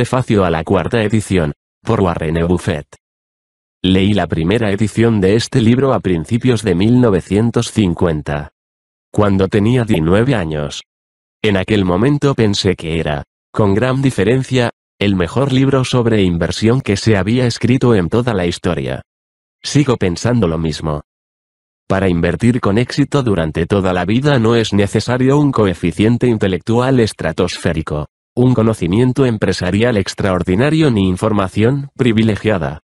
prefacio a la cuarta edición, por Warren e. Buffett. Leí la primera edición de este libro a principios de 1950. Cuando tenía 19 años. En aquel momento pensé que era, con gran diferencia, el mejor libro sobre inversión que se había escrito en toda la historia. Sigo pensando lo mismo. Para invertir con éxito durante toda la vida no es necesario un coeficiente intelectual estratosférico un conocimiento empresarial extraordinario ni información privilegiada.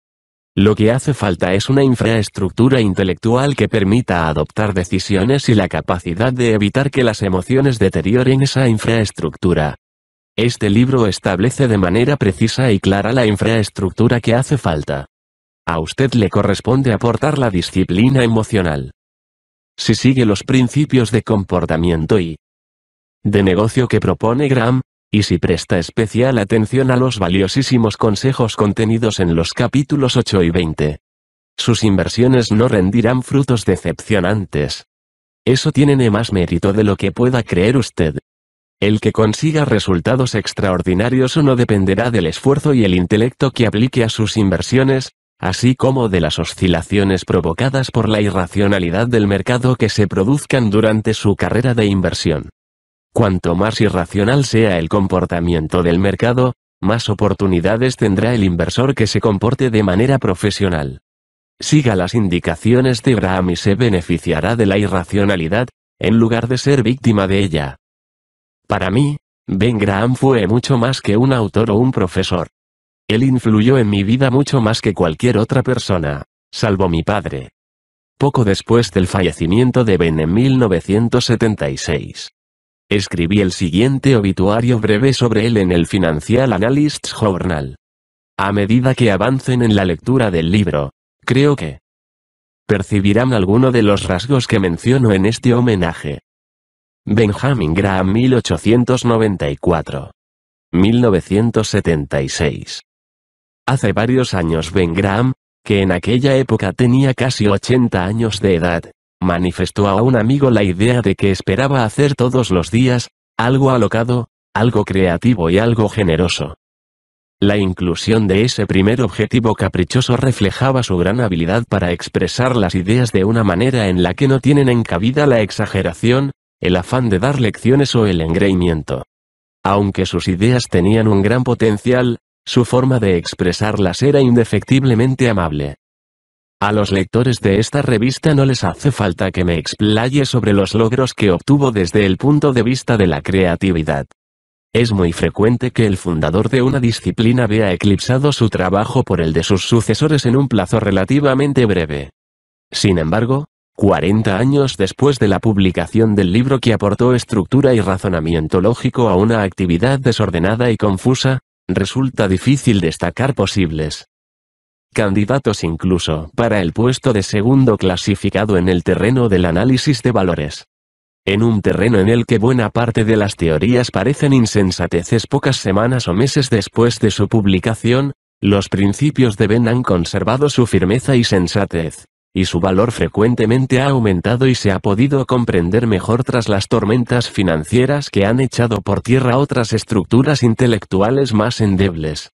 Lo que hace falta es una infraestructura intelectual que permita adoptar decisiones y la capacidad de evitar que las emociones deterioren esa infraestructura. Este libro establece de manera precisa y clara la infraestructura que hace falta. A usted le corresponde aportar la disciplina emocional. Si sigue los principios de comportamiento y de negocio que propone Graham, y si presta especial atención a los valiosísimos consejos contenidos en los capítulos 8 y 20. Sus inversiones no rendirán frutos decepcionantes. Eso tiene más mérito de lo que pueda creer usted. El que consiga resultados extraordinarios o no dependerá del esfuerzo y el intelecto que aplique a sus inversiones, así como de las oscilaciones provocadas por la irracionalidad del mercado que se produzcan durante su carrera de inversión. Cuanto más irracional sea el comportamiento del mercado, más oportunidades tendrá el inversor que se comporte de manera profesional. Siga las indicaciones de Graham y se beneficiará de la irracionalidad, en lugar de ser víctima de ella. Para mí, Ben Graham fue mucho más que un autor o un profesor. Él influyó en mi vida mucho más que cualquier otra persona, salvo mi padre. Poco después del fallecimiento de Ben en 1976, Escribí el siguiente obituario breve sobre él en el Financial Analysts Journal. A medida que avancen en la lectura del libro, creo que percibirán alguno de los rasgos que menciono en este homenaje. Benjamin Graham 1894. 1976. Hace varios años Ben Graham, que en aquella época tenía casi 80 años de edad, manifestó a un amigo la idea de que esperaba hacer todos los días, algo alocado, algo creativo y algo generoso. La inclusión de ese primer objetivo caprichoso reflejaba su gran habilidad para expresar las ideas de una manera en la que no tienen encabida la exageración, el afán de dar lecciones o el engreimiento. Aunque sus ideas tenían un gran potencial, su forma de expresarlas era indefectiblemente amable. A los lectores de esta revista no les hace falta que me explaye sobre los logros que obtuvo desde el punto de vista de la creatividad. Es muy frecuente que el fundador de una disciplina vea eclipsado su trabajo por el de sus sucesores en un plazo relativamente breve. Sin embargo, 40 años después de la publicación del libro que aportó estructura y razonamiento lógico a una actividad desordenada y confusa, resulta difícil destacar posibles candidatos incluso para el puesto de segundo clasificado en el terreno del análisis de valores. En un terreno en el que buena parte de las teorías parecen insensateces pocas semanas o meses después de su publicación, los principios de Ben han conservado su firmeza y sensatez, y su valor frecuentemente ha aumentado y se ha podido comprender mejor tras las tormentas financieras que han echado por tierra otras estructuras intelectuales más endebles.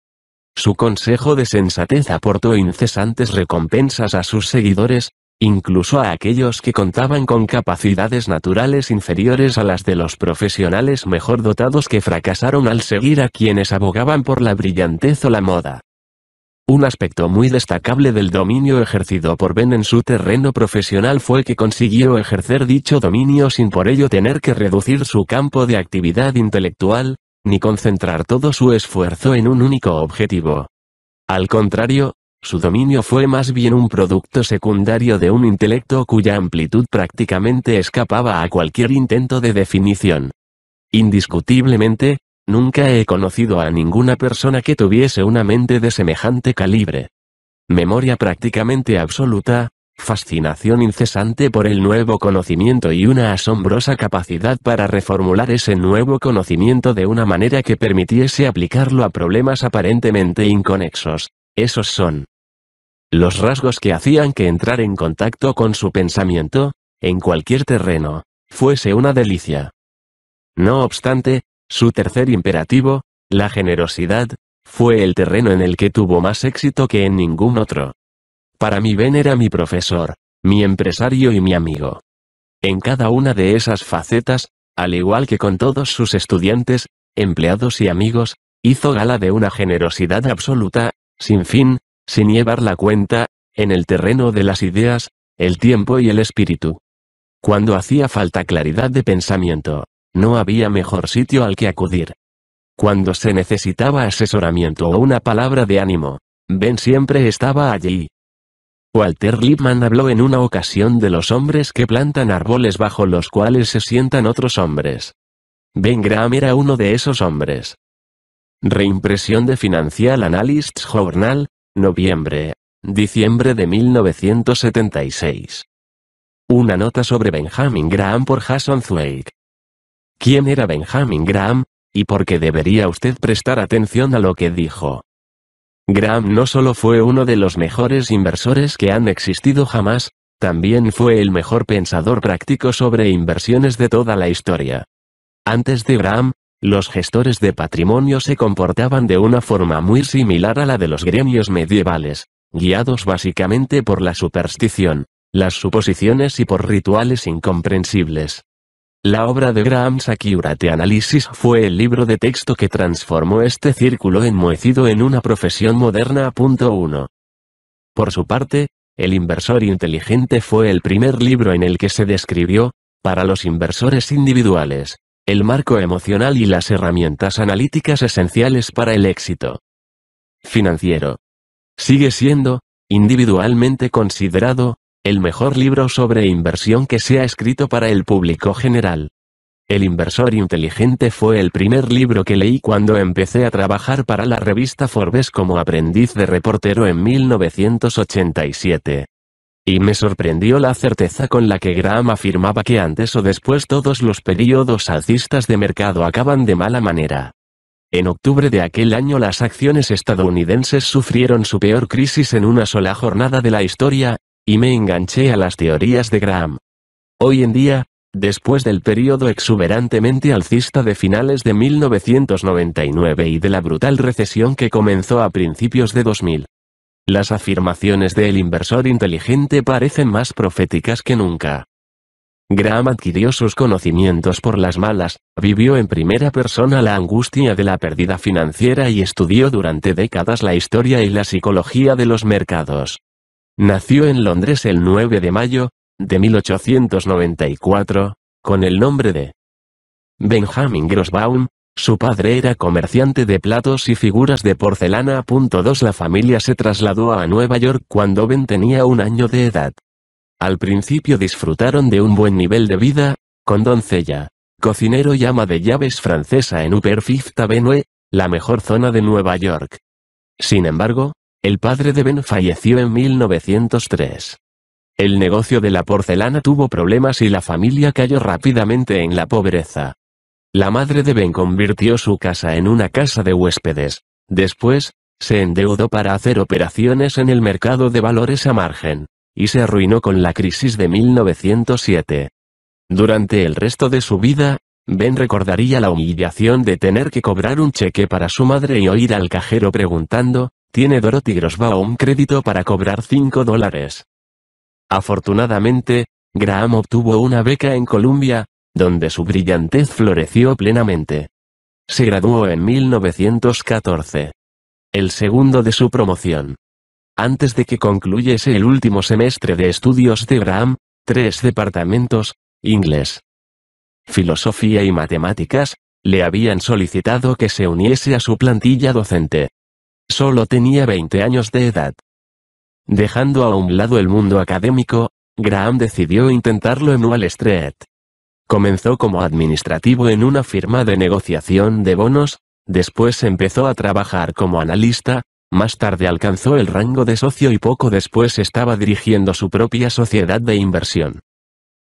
Su consejo de sensatez aportó incesantes recompensas a sus seguidores, incluso a aquellos que contaban con capacidades naturales inferiores a las de los profesionales mejor dotados que fracasaron al seguir a quienes abogaban por la brillantez o la moda. Un aspecto muy destacable del dominio ejercido por Ben en su terreno profesional fue que consiguió ejercer dicho dominio sin por ello tener que reducir su campo de actividad intelectual, ni concentrar todo su esfuerzo en un único objetivo. Al contrario, su dominio fue más bien un producto secundario de un intelecto cuya amplitud prácticamente escapaba a cualquier intento de definición. Indiscutiblemente, nunca he conocido a ninguna persona que tuviese una mente de semejante calibre. Memoria prácticamente absoluta, fascinación incesante por el nuevo conocimiento y una asombrosa capacidad para reformular ese nuevo conocimiento de una manera que permitiese aplicarlo a problemas aparentemente inconexos. Esos son los rasgos que hacían que entrar en contacto con su pensamiento, en cualquier terreno, fuese una delicia. No obstante, su tercer imperativo, la generosidad, fue el terreno en el que tuvo más éxito que en ningún otro. Para mí Ben era mi profesor, mi empresario y mi amigo. En cada una de esas facetas, al igual que con todos sus estudiantes, empleados y amigos, hizo gala de una generosidad absoluta, sin fin, sin llevar la cuenta, en el terreno de las ideas, el tiempo y el espíritu. Cuando hacía falta claridad de pensamiento, no había mejor sitio al que acudir. Cuando se necesitaba asesoramiento o una palabra de ánimo, Ben siempre estaba allí. Walter Lippmann habló en una ocasión de los hombres que plantan árboles bajo los cuales se sientan otros hombres. Ben Graham era uno de esos hombres. Reimpresión de Financial Analysts Journal, noviembre, diciembre de 1976. Una nota sobre Benjamin Graham por Hasson Zweig. ¿Quién era Benjamin Graham, y por qué debería usted prestar atención a lo que dijo? Graham no solo fue uno de los mejores inversores que han existido jamás, también fue el mejor pensador práctico sobre inversiones de toda la historia. Antes de Graham, los gestores de patrimonio se comportaban de una forma muy similar a la de los gremios medievales, guiados básicamente por la superstición, las suposiciones y por rituales incomprensibles. La obra de Graham Security Analysis fue el libro de texto que transformó este círculo enmohecido en una profesión moderna. 1. Por su parte, El inversor inteligente fue el primer libro en el que se describió, para los inversores individuales, el marco emocional y las herramientas analíticas esenciales para el éxito financiero. Sigue siendo, individualmente considerado, el mejor libro sobre inversión que se ha escrito para el público general. El inversor inteligente fue el primer libro que leí cuando empecé a trabajar para la revista Forbes como aprendiz de reportero en 1987. Y me sorprendió la certeza con la que Graham afirmaba que antes o después todos los periodos alcistas de mercado acaban de mala manera. En octubre de aquel año las acciones estadounidenses sufrieron su peor crisis en una sola jornada de la historia, y me enganché a las teorías de Graham. Hoy en día, después del periodo exuberantemente alcista de finales de 1999 y de la brutal recesión que comenzó a principios de 2000, las afirmaciones del inversor inteligente parecen más proféticas que nunca. Graham adquirió sus conocimientos por las malas, vivió en primera persona la angustia de la pérdida financiera y estudió durante décadas la historia y la psicología de los mercados. Nació en Londres el 9 de mayo de 1894, con el nombre de Benjamin Grossbaum, su padre era comerciante de platos y figuras de porcelana. La familia se trasladó a Nueva York cuando Ben tenía un año de edad. Al principio disfrutaron de un buen nivel de vida, con doncella, cocinero y ama de llaves francesa en Upper Fifth Avenue, la mejor zona de Nueva York. Sin embargo, el padre de Ben falleció en 1903. El negocio de la porcelana tuvo problemas y la familia cayó rápidamente en la pobreza. La madre de Ben convirtió su casa en una casa de huéspedes. Después, se endeudó para hacer operaciones en el mercado de valores a margen, y se arruinó con la crisis de 1907. Durante el resto de su vida, Ben recordaría la humillación de tener que cobrar un cheque para su madre y oír al cajero preguntando, tiene Dorothy Grossbaum crédito para cobrar 5 dólares. Afortunadamente, Graham obtuvo una beca en Columbia, donde su brillantez floreció plenamente. Se graduó en 1914. El segundo de su promoción. Antes de que concluyese el último semestre de estudios de Graham, tres departamentos, inglés, filosofía y matemáticas, le habían solicitado que se uniese a su plantilla docente. Solo tenía 20 años de edad. Dejando a un lado el mundo académico, Graham decidió intentarlo en Wall Street. Comenzó como administrativo en una firma de negociación de bonos, después empezó a trabajar como analista, más tarde alcanzó el rango de socio y poco después estaba dirigiendo su propia sociedad de inversión.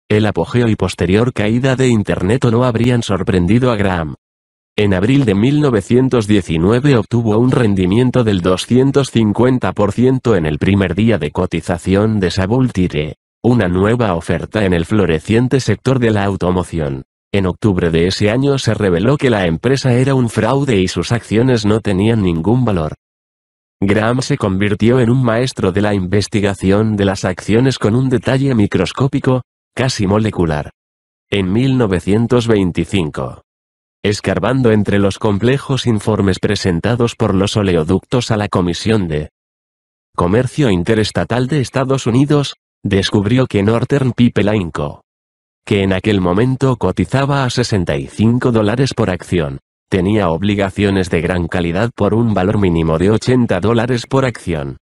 El apogeo y posterior caída de Internet no habrían sorprendido a Graham. En abril de 1919 obtuvo un rendimiento del 250% en el primer día de cotización de Sabultire, una nueva oferta en el floreciente sector de la automoción. En octubre de ese año se reveló que la empresa era un fraude y sus acciones no tenían ningún valor. Graham se convirtió en un maestro de la investigación de las acciones con un detalle microscópico, casi molecular. En 1925, escarbando entre los complejos informes presentados por los oleoductos a la Comisión de Comercio Interestatal de Estados Unidos, descubrió que Northern Pipeline Co., que en aquel momento cotizaba a 65 dólares por acción, tenía obligaciones de gran calidad por un valor mínimo de 80 dólares por acción.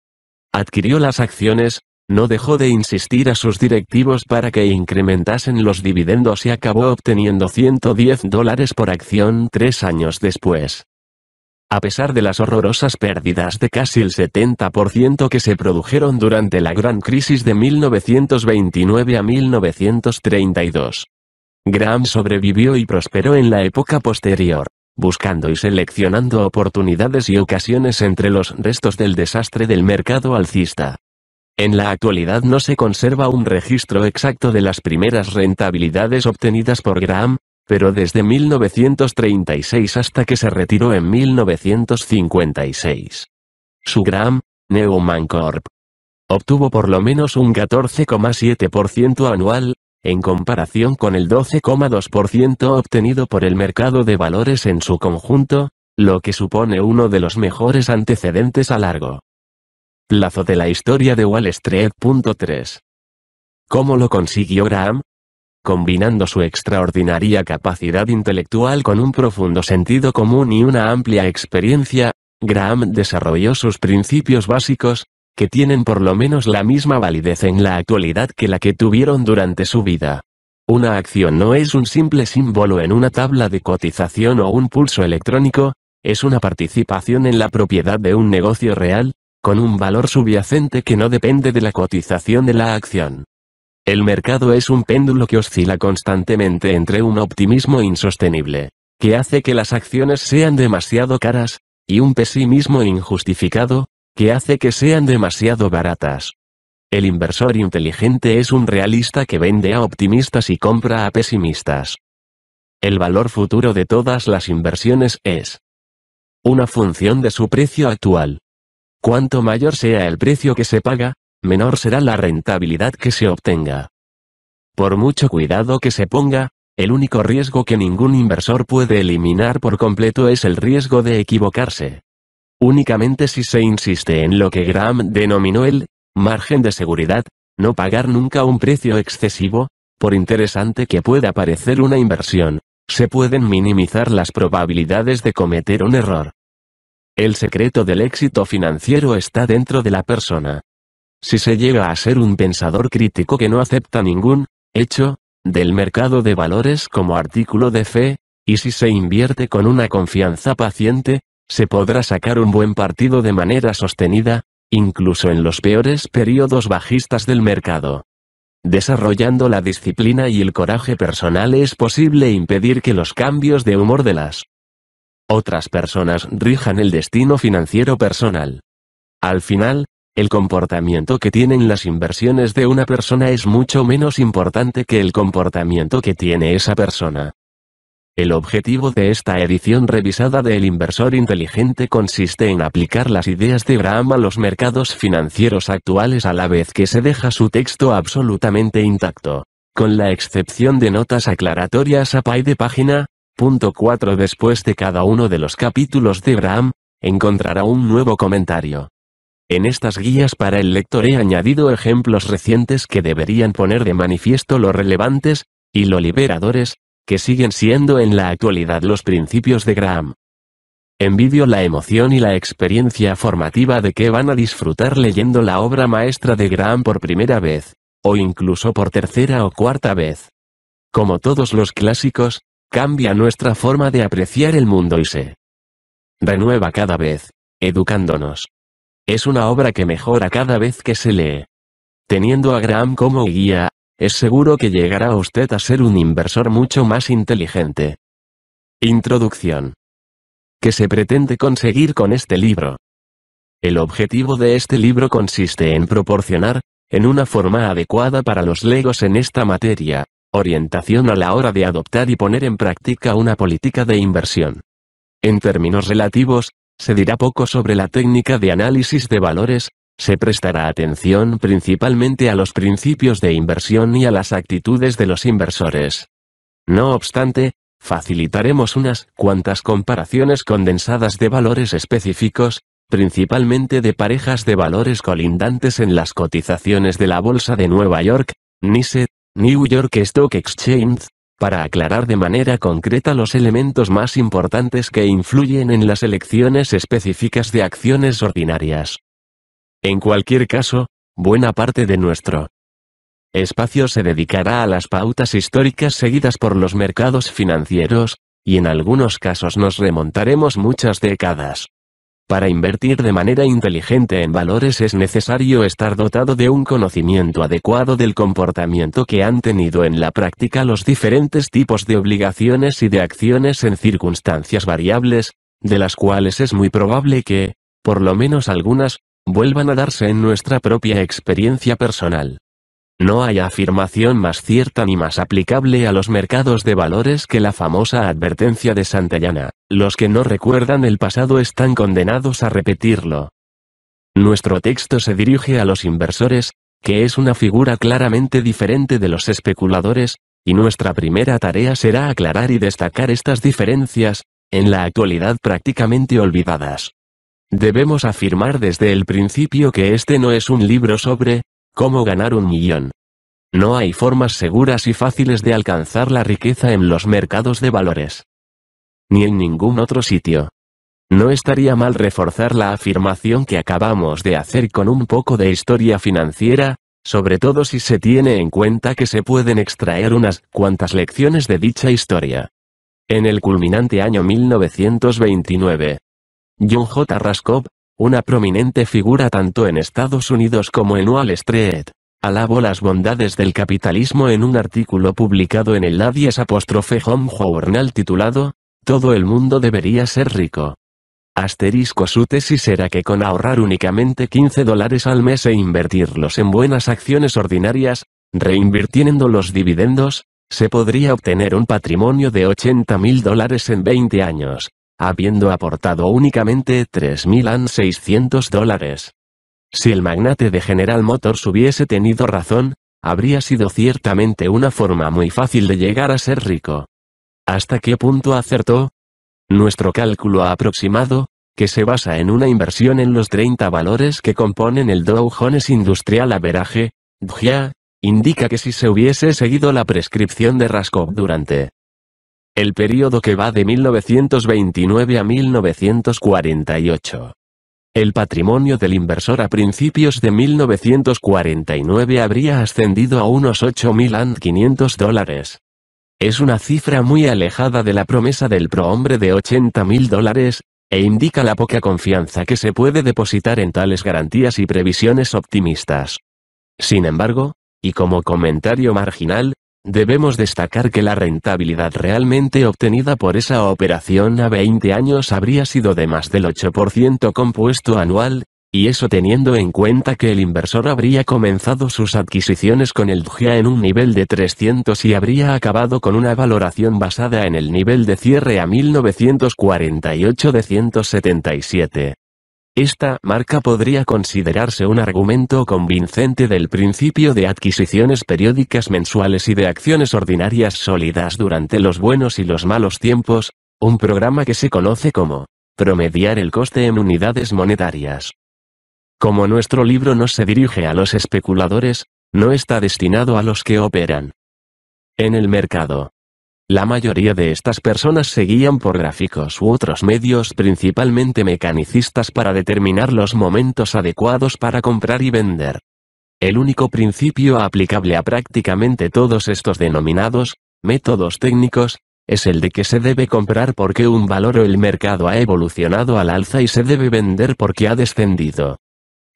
Adquirió las acciones, no dejó de insistir a sus directivos para que incrementasen los dividendos y acabó obteniendo 110 dólares por acción tres años después. A pesar de las horrorosas pérdidas de casi el 70% que se produjeron durante la gran crisis de 1929 a 1932. Graham sobrevivió y prosperó en la época posterior, buscando y seleccionando oportunidades y ocasiones entre los restos del desastre del mercado alcista. En la actualidad no se conserva un registro exacto de las primeras rentabilidades obtenidas por Graham, pero desde 1936 hasta que se retiró en 1956. Su Graham, Neumann Corp. Obtuvo por lo menos un 14,7% anual, en comparación con el 12,2% obtenido por el mercado de valores en su conjunto, lo que supone uno de los mejores antecedentes a largo Plazo de la historia de Wall Street.3. ¿Cómo lo consiguió Graham? Combinando su extraordinaria capacidad intelectual con un profundo sentido común y una amplia experiencia, Graham desarrolló sus principios básicos, que tienen por lo menos la misma validez en la actualidad que la que tuvieron durante su vida. Una acción no es un simple símbolo en una tabla de cotización o un pulso electrónico, es una participación en la propiedad de un negocio real, con un valor subyacente que no depende de la cotización de la acción. El mercado es un péndulo que oscila constantemente entre un optimismo insostenible, que hace que las acciones sean demasiado caras, y un pesimismo injustificado, que hace que sean demasiado baratas. El inversor inteligente es un realista que vende a optimistas y compra a pesimistas. El valor futuro de todas las inversiones es una función de su precio actual. Cuanto mayor sea el precio que se paga, menor será la rentabilidad que se obtenga. Por mucho cuidado que se ponga, el único riesgo que ningún inversor puede eliminar por completo es el riesgo de equivocarse. Únicamente si se insiste en lo que Graham denominó el margen de seguridad, no pagar nunca un precio excesivo, por interesante que pueda parecer una inversión, se pueden minimizar las probabilidades de cometer un error. El secreto del éxito financiero está dentro de la persona. Si se llega a ser un pensador crítico que no acepta ningún hecho del mercado de valores como artículo de fe, y si se invierte con una confianza paciente, se podrá sacar un buen partido de manera sostenida, incluso en los peores periodos bajistas del mercado. Desarrollando la disciplina y el coraje personal es posible impedir que los cambios de humor de las otras personas rijan el destino financiero personal. Al final, el comportamiento que tienen las inversiones de una persona es mucho menos importante que el comportamiento que tiene esa persona. El objetivo de esta edición revisada de El inversor inteligente consiste en aplicar las ideas de Brahma a los mercados financieros actuales a la vez que se deja su texto absolutamente intacto, con la excepción de notas aclaratorias a pie de página, Punto 4 Después de cada uno de los capítulos de Graham, encontrará un nuevo comentario. En estas guías para el lector he añadido ejemplos recientes que deberían poner de manifiesto lo relevantes, y lo liberadores, que siguen siendo en la actualidad los principios de Graham. Envidio la emoción y la experiencia formativa de que van a disfrutar leyendo la obra maestra de Graham por primera vez, o incluso por tercera o cuarta vez. Como todos los clásicos, cambia nuestra forma de apreciar el mundo y se renueva cada vez, educándonos. Es una obra que mejora cada vez que se lee. Teniendo a Graham como guía, es seguro que llegará usted a ser un inversor mucho más inteligente. Introducción. ¿Qué se pretende conseguir con este libro? El objetivo de este libro consiste en proporcionar, en una forma adecuada para los legos en esta materia, Orientación a la hora de adoptar y poner en práctica una política de inversión. En términos relativos, se dirá poco sobre la técnica de análisis de valores, se prestará atención principalmente a los principios de inversión y a las actitudes de los inversores. No obstante, facilitaremos unas cuantas comparaciones condensadas de valores específicos, principalmente de parejas de valores colindantes en las cotizaciones de la Bolsa de Nueva York, NISET, New York Stock Exchange, para aclarar de manera concreta los elementos más importantes que influyen en las elecciones específicas de acciones ordinarias. En cualquier caso, buena parte de nuestro espacio se dedicará a las pautas históricas seguidas por los mercados financieros, y en algunos casos nos remontaremos muchas décadas. Para invertir de manera inteligente en valores es necesario estar dotado de un conocimiento adecuado del comportamiento que han tenido en la práctica los diferentes tipos de obligaciones y de acciones en circunstancias variables, de las cuales es muy probable que, por lo menos algunas, vuelvan a darse en nuestra propia experiencia personal. No hay afirmación más cierta ni más aplicable a los mercados de valores que la famosa advertencia de Santayana. los que no recuerdan el pasado están condenados a repetirlo. Nuestro texto se dirige a los inversores, que es una figura claramente diferente de los especuladores, y nuestra primera tarea será aclarar y destacar estas diferencias, en la actualidad prácticamente olvidadas. Debemos afirmar desde el principio que este no es un libro sobre ¿Cómo ganar un millón? No hay formas seguras y fáciles de alcanzar la riqueza en los mercados de valores. Ni en ningún otro sitio. No estaría mal reforzar la afirmación que acabamos de hacer con un poco de historia financiera, sobre todo si se tiene en cuenta que se pueden extraer unas cuantas lecciones de dicha historia. En el culminante año 1929, John J. Raskov, una prominente figura tanto en Estados Unidos como en Wall Street. Alabó las bondades del capitalismo en un artículo publicado en el Ladies apóstrofe Home Journal titulado, Todo el mundo debería ser rico. Asterisco su tesis era que con ahorrar únicamente 15 dólares al mes e invertirlos en buenas acciones ordinarias, reinvirtiendo los dividendos, se podría obtener un patrimonio de 80 mil dólares en 20 años habiendo aportado únicamente 3.600 dólares. Si el magnate de General Motors hubiese tenido razón, habría sido ciertamente una forma muy fácil de llegar a ser rico. ¿Hasta qué punto acertó? Nuestro cálculo aproximado, que se basa en una inversión en los 30 valores que componen el Dow Jones Industrial Average, indica que si se hubiese seguido la prescripción de Raskov durante el periodo que va de 1929 a 1948. El patrimonio del inversor a principios de 1949 habría ascendido a unos 8.500 dólares. Es una cifra muy alejada de la promesa del prohombre de 80.000 dólares, e indica la poca confianza que se puede depositar en tales garantías y previsiones optimistas. Sin embargo, y como comentario marginal, Debemos destacar que la rentabilidad realmente obtenida por esa operación a 20 años habría sido de más del 8% compuesto anual, y eso teniendo en cuenta que el inversor habría comenzado sus adquisiciones con el DGA en un nivel de 300 y habría acabado con una valoración basada en el nivel de cierre a 1948 de 177. Esta marca podría considerarse un argumento convincente del principio de adquisiciones periódicas mensuales y de acciones ordinarias sólidas durante los buenos y los malos tiempos, un programa que se conoce como promediar el coste en unidades monetarias. Como nuestro libro no se dirige a los especuladores, no está destinado a los que operan en el mercado. La mayoría de estas personas seguían por gráficos u otros medios principalmente mecanicistas para determinar los momentos adecuados para comprar y vender. El único principio aplicable a prácticamente todos estos denominados, métodos técnicos, es el de que se debe comprar porque un valor o el mercado ha evolucionado al alza y se debe vender porque ha descendido.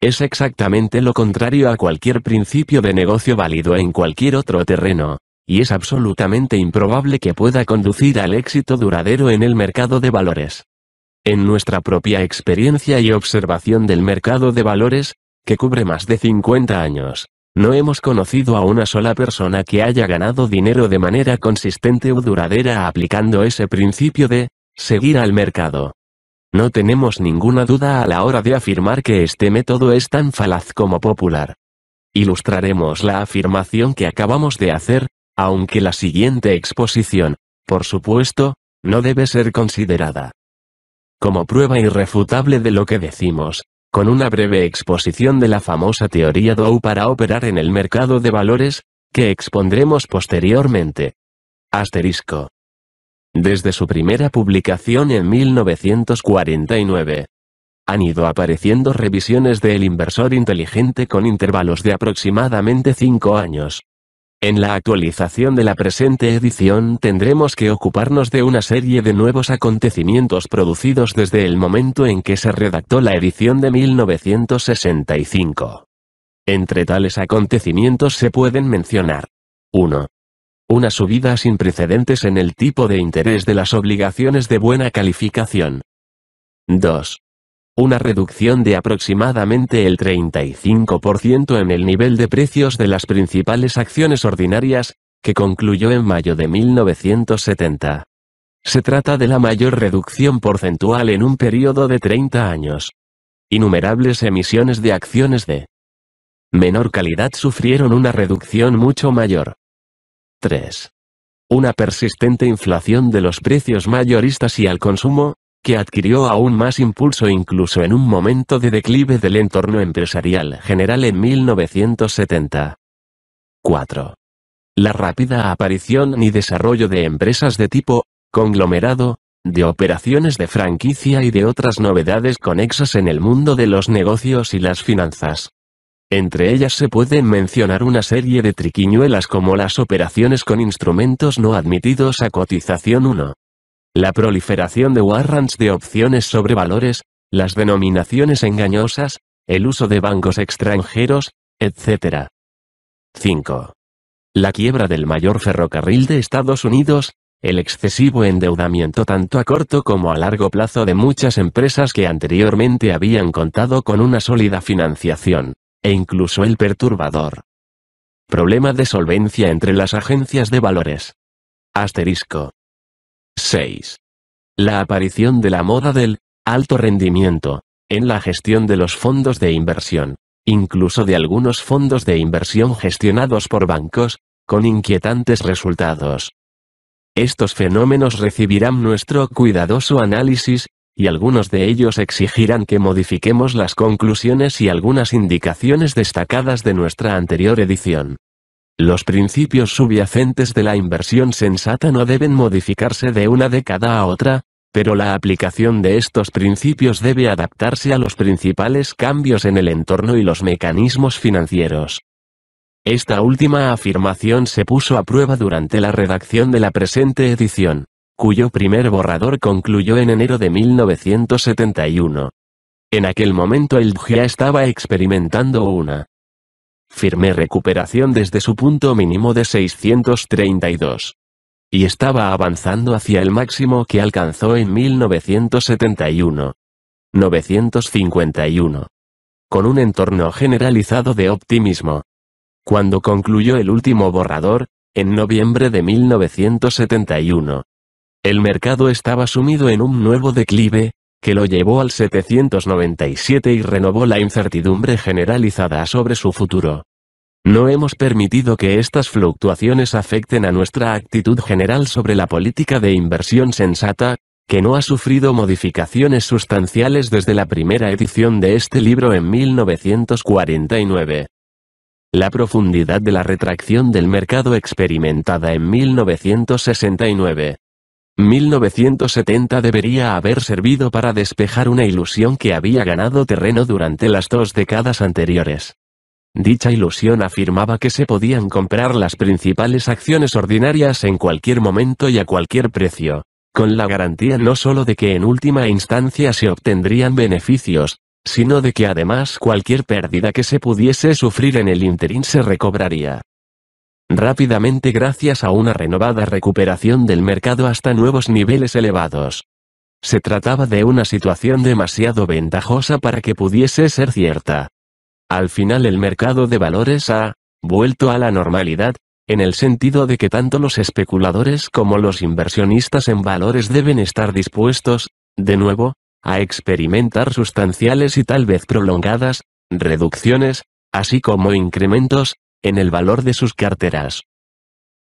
Es exactamente lo contrario a cualquier principio de negocio válido en cualquier otro terreno y es absolutamente improbable que pueda conducir al éxito duradero en el mercado de valores. En nuestra propia experiencia y observación del mercado de valores, que cubre más de 50 años, no hemos conocido a una sola persona que haya ganado dinero de manera consistente o duradera aplicando ese principio de seguir al mercado. No tenemos ninguna duda a la hora de afirmar que este método es tan falaz como popular. Ilustraremos la afirmación que acabamos de hacer, aunque la siguiente exposición, por supuesto, no debe ser considerada como prueba irrefutable de lo que decimos, con una breve exposición de la famosa teoría Dow para operar en el mercado de valores, que expondremos posteriormente. Asterisco. Desde su primera publicación en 1949, han ido apareciendo revisiones del inversor inteligente con intervalos de aproximadamente 5 años. En la actualización de la presente edición tendremos que ocuparnos de una serie de nuevos acontecimientos producidos desde el momento en que se redactó la edición de 1965. Entre tales acontecimientos se pueden mencionar 1. Una subida sin precedentes en el tipo de interés de las obligaciones de buena calificación. 2 una reducción de aproximadamente el 35% en el nivel de precios de las principales acciones ordinarias, que concluyó en mayo de 1970. Se trata de la mayor reducción porcentual en un periodo de 30 años. Innumerables emisiones de acciones de menor calidad sufrieron una reducción mucho mayor. 3. Una persistente inflación de los precios mayoristas y al consumo, que adquirió aún más impulso incluso en un momento de declive del entorno empresarial general en 1970. 4. La rápida aparición y desarrollo de empresas de tipo conglomerado, de operaciones de franquicia y de otras novedades conexas en el mundo de los negocios y las finanzas. Entre ellas se pueden mencionar una serie de triquiñuelas como las operaciones con instrumentos no admitidos a cotización 1, la proliferación de warrants de opciones sobre valores, las denominaciones engañosas, el uso de bancos extranjeros, etc. 5. La quiebra del mayor ferrocarril de Estados Unidos, el excesivo endeudamiento tanto a corto como a largo plazo de muchas empresas que anteriormente habían contado con una sólida financiación, e incluso el perturbador. Problema de solvencia entre las agencias de valores. Asterisco. 6. La aparición de la moda del alto rendimiento en la gestión de los fondos de inversión, incluso de algunos fondos de inversión gestionados por bancos, con inquietantes resultados. Estos fenómenos recibirán nuestro cuidadoso análisis, y algunos de ellos exigirán que modifiquemos las conclusiones y algunas indicaciones destacadas de nuestra anterior edición. Los principios subyacentes de la inversión sensata no deben modificarse de una década a otra, pero la aplicación de estos principios debe adaptarse a los principales cambios en el entorno y los mecanismos financieros. Esta última afirmación se puso a prueba durante la redacción de la presente edición, cuyo primer borrador concluyó en enero de 1971. En aquel momento el ya estaba experimentando una firme recuperación desde su punto mínimo de 632. Y estaba avanzando hacia el máximo que alcanzó en 1971. 951. Con un entorno generalizado de optimismo. Cuando concluyó el último borrador, en noviembre de 1971. El mercado estaba sumido en un nuevo declive, que lo llevó al 797 y renovó la incertidumbre generalizada sobre su futuro. No hemos permitido que estas fluctuaciones afecten a nuestra actitud general sobre la política de inversión sensata, que no ha sufrido modificaciones sustanciales desde la primera edición de este libro en 1949. La profundidad de la retracción del mercado experimentada en 1969 1970 debería haber servido para despejar una ilusión que había ganado terreno durante las dos décadas anteriores. Dicha ilusión afirmaba que se podían comprar las principales acciones ordinarias en cualquier momento y a cualquier precio, con la garantía no solo de que en última instancia se obtendrían beneficios, sino de que además cualquier pérdida que se pudiese sufrir en el interín se recobraría rápidamente gracias a una renovada recuperación del mercado hasta nuevos niveles elevados. Se trataba de una situación demasiado ventajosa para que pudiese ser cierta. Al final el mercado de valores ha vuelto a la normalidad, en el sentido de que tanto los especuladores como los inversionistas en valores deben estar dispuestos, de nuevo, a experimentar sustanciales y tal vez prolongadas, reducciones, así como incrementos, en el valor de sus carteras.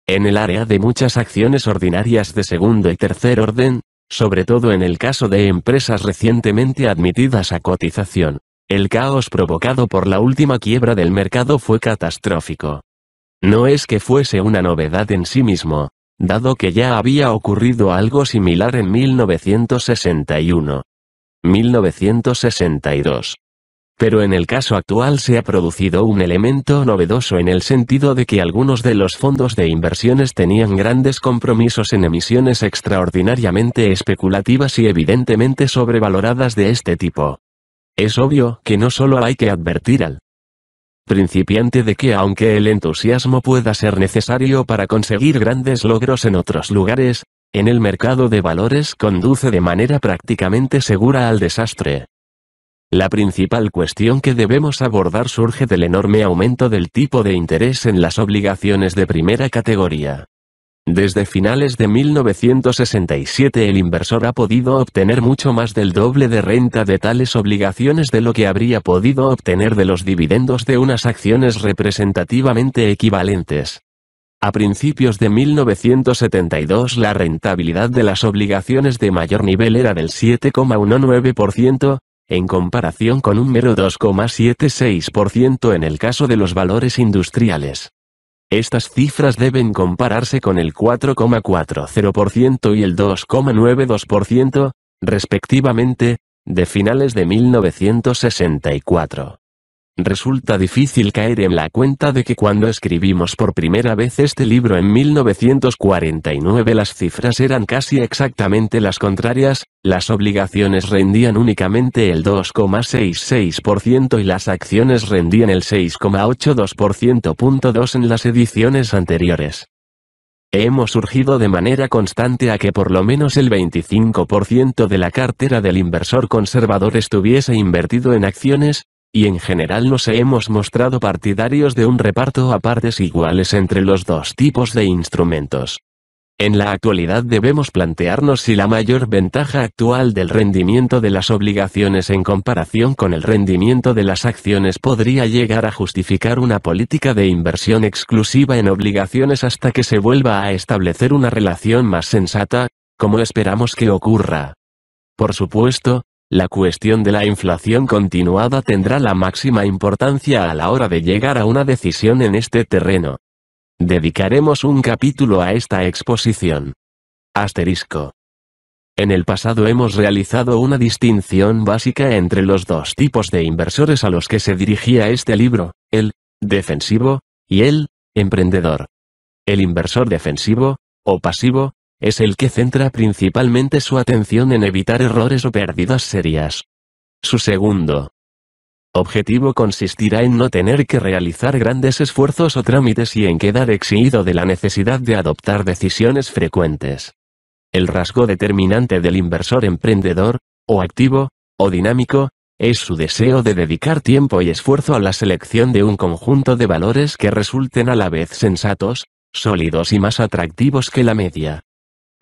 En el área de muchas acciones ordinarias de segundo y tercer orden, sobre todo en el caso de empresas recientemente admitidas a cotización, el caos provocado por la última quiebra del mercado fue catastrófico. No es que fuese una novedad en sí mismo, dado que ya había ocurrido algo similar en 1961. 1962. Pero en el caso actual se ha producido un elemento novedoso en el sentido de que algunos de los fondos de inversiones tenían grandes compromisos en emisiones extraordinariamente especulativas y evidentemente sobrevaloradas de este tipo. Es obvio que no solo hay que advertir al principiante de que aunque el entusiasmo pueda ser necesario para conseguir grandes logros en otros lugares, en el mercado de valores conduce de manera prácticamente segura al desastre. La principal cuestión que debemos abordar surge del enorme aumento del tipo de interés en las obligaciones de primera categoría. Desde finales de 1967 el inversor ha podido obtener mucho más del doble de renta de tales obligaciones de lo que habría podido obtener de los dividendos de unas acciones representativamente equivalentes. A principios de 1972 la rentabilidad de las obligaciones de mayor nivel era del 7,19%, en comparación con un mero 2,76% en el caso de los valores industriales. Estas cifras deben compararse con el 4,40% y el 2,92%, respectivamente, de finales de 1964. Resulta difícil caer en la cuenta de que cuando escribimos por primera vez este libro en 1949 las cifras eran casi exactamente las contrarias, las obligaciones rendían únicamente el 2,66% y las acciones rendían el 6,82.2 en las ediciones anteriores. Hemos surgido de manera constante a que por lo menos el 25% de la cartera del inversor conservador estuviese invertido en acciones, y en general nos hemos mostrado partidarios de un reparto a partes iguales entre los dos tipos de instrumentos. En la actualidad debemos plantearnos si la mayor ventaja actual del rendimiento de las obligaciones en comparación con el rendimiento de las acciones podría llegar a justificar una política de inversión exclusiva en obligaciones hasta que se vuelva a establecer una relación más sensata, como esperamos que ocurra. Por supuesto, la cuestión de la inflación continuada tendrá la máxima importancia a la hora de llegar a una decisión en este terreno. Dedicaremos un capítulo a esta exposición. Asterisco. En el pasado hemos realizado una distinción básica entre los dos tipos de inversores a los que se dirigía este libro, el defensivo y el emprendedor. El inversor defensivo, o pasivo, es el que centra principalmente su atención en evitar errores o pérdidas serias. Su segundo objetivo consistirá en no tener que realizar grandes esfuerzos o trámites y en quedar exigido de la necesidad de adoptar decisiones frecuentes. El rasgo determinante del inversor emprendedor, o activo, o dinámico, es su deseo de dedicar tiempo y esfuerzo a la selección de un conjunto de valores que resulten a la vez sensatos, sólidos y más atractivos que la media.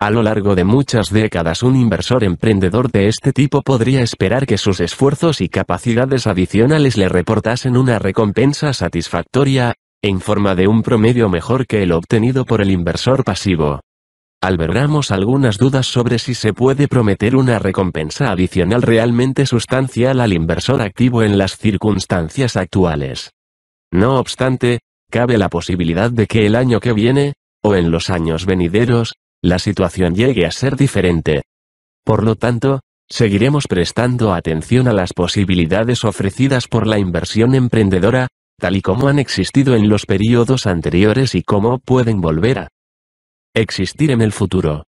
A lo largo de muchas décadas un inversor emprendedor de este tipo podría esperar que sus esfuerzos y capacidades adicionales le reportasen una recompensa satisfactoria, en forma de un promedio mejor que el obtenido por el inversor pasivo. Albergamos algunas dudas sobre si se puede prometer una recompensa adicional realmente sustancial al inversor activo en las circunstancias actuales. No obstante, cabe la posibilidad de que el año que viene, o en los años venideros, la situación llegue a ser diferente. Por lo tanto, seguiremos prestando atención a las posibilidades ofrecidas por la inversión emprendedora, tal y como han existido en los periodos anteriores y cómo pueden volver a existir en el futuro.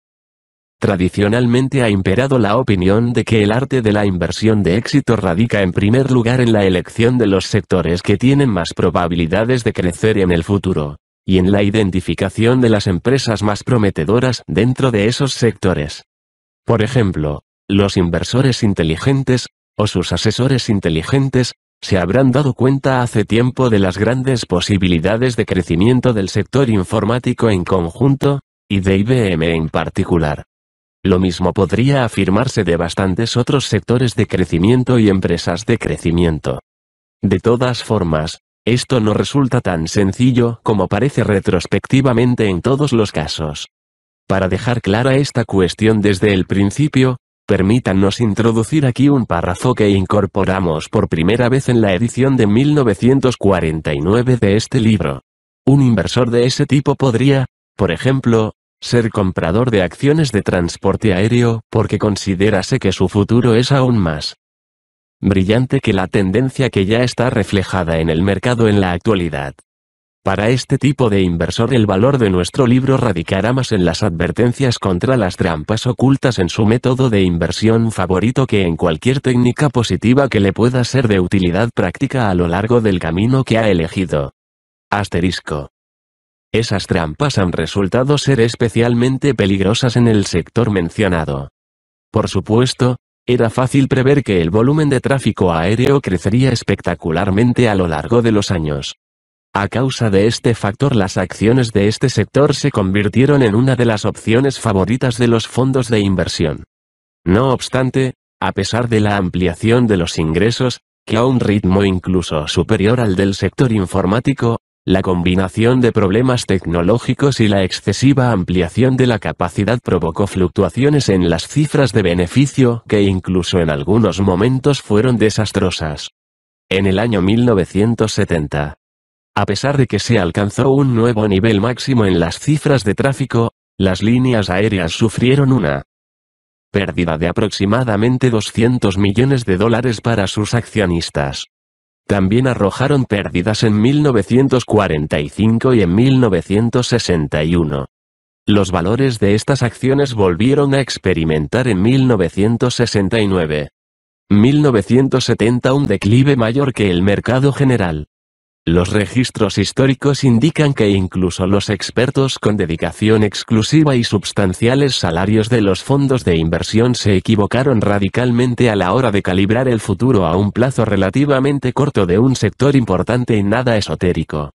Tradicionalmente ha imperado la opinión de que el arte de la inversión de éxito radica en primer lugar en la elección de los sectores que tienen más probabilidades de crecer en el futuro y en la identificación de las empresas más prometedoras dentro de esos sectores. Por ejemplo, los inversores inteligentes, o sus asesores inteligentes, se habrán dado cuenta hace tiempo de las grandes posibilidades de crecimiento del sector informático en conjunto, y de IBM en particular. Lo mismo podría afirmarse de bastantes otros sectores de crecimiento y empresas de crecimiento. De todas formas, esto no resulta tan sencillo como parece retrospectivamente en todos los casos. Para dejar clara esta cuestión desde el principio, permítanos introducir aquí un párrafo que incorporamos por primera vez en la edición de 1949 de este libro. Un inversor de ese tipo podría, por ejemplo, ser comprador de acciones de transporte aéreo porque considerase que su futuro es aún más brillante que la tendencia que ya está reflejada en el mercado en la actualidad. Para este tipo de inversor el valor de nuestro libro radicará más en las advertencias contra las trampas ocultas en su método de inversión favorito que en cualquier técnica positiva que le pueda ser de utilidad práctica a lo largo del camino que ha elegido. Asterisco. Esas trampas han resultado ser especialmente peligrosas en el sector mencionado. Por supuesto, era fácil prever que el volumen de tráfico aéreo crecería espectacularmente a lo largo de los años. A causa de este factor las acciones de este sector se convirtieron en una de las opciones favoritas de los fondos de inversión. No obstante, a pesar de la ampliación de los ingresos, que a un ritmo incluso superior al del sector informático, la combinación de problemas tecnológicos y la excesiva ampliación de la capacidad provocó fluctuaciones en las cifras de beneficio que incluso en algunos momentos fueron desastrosas. En el año 1970, a pesar de que se alcanzó un nuevo nivel máximo en las cifras de tráfico, las líneas aéreas sufrieron una pérdida de aproximadamente 200 millones de dólares para sus accionistas. También arrojaron pérdidas en 1945 y en 1961. Los valores de estas acciones volvieron a experimentar en 1969. 1970 un declive mayor que el mercado general. Los registros históricos indican que incluso los expertos con dedicación exclusiva y sustanciales salarios de los fondos de inversión se equivocaron radicalmente a la hora de calibrar el futuro a un plazo relativamente corto de un sector importante y nada esotérico.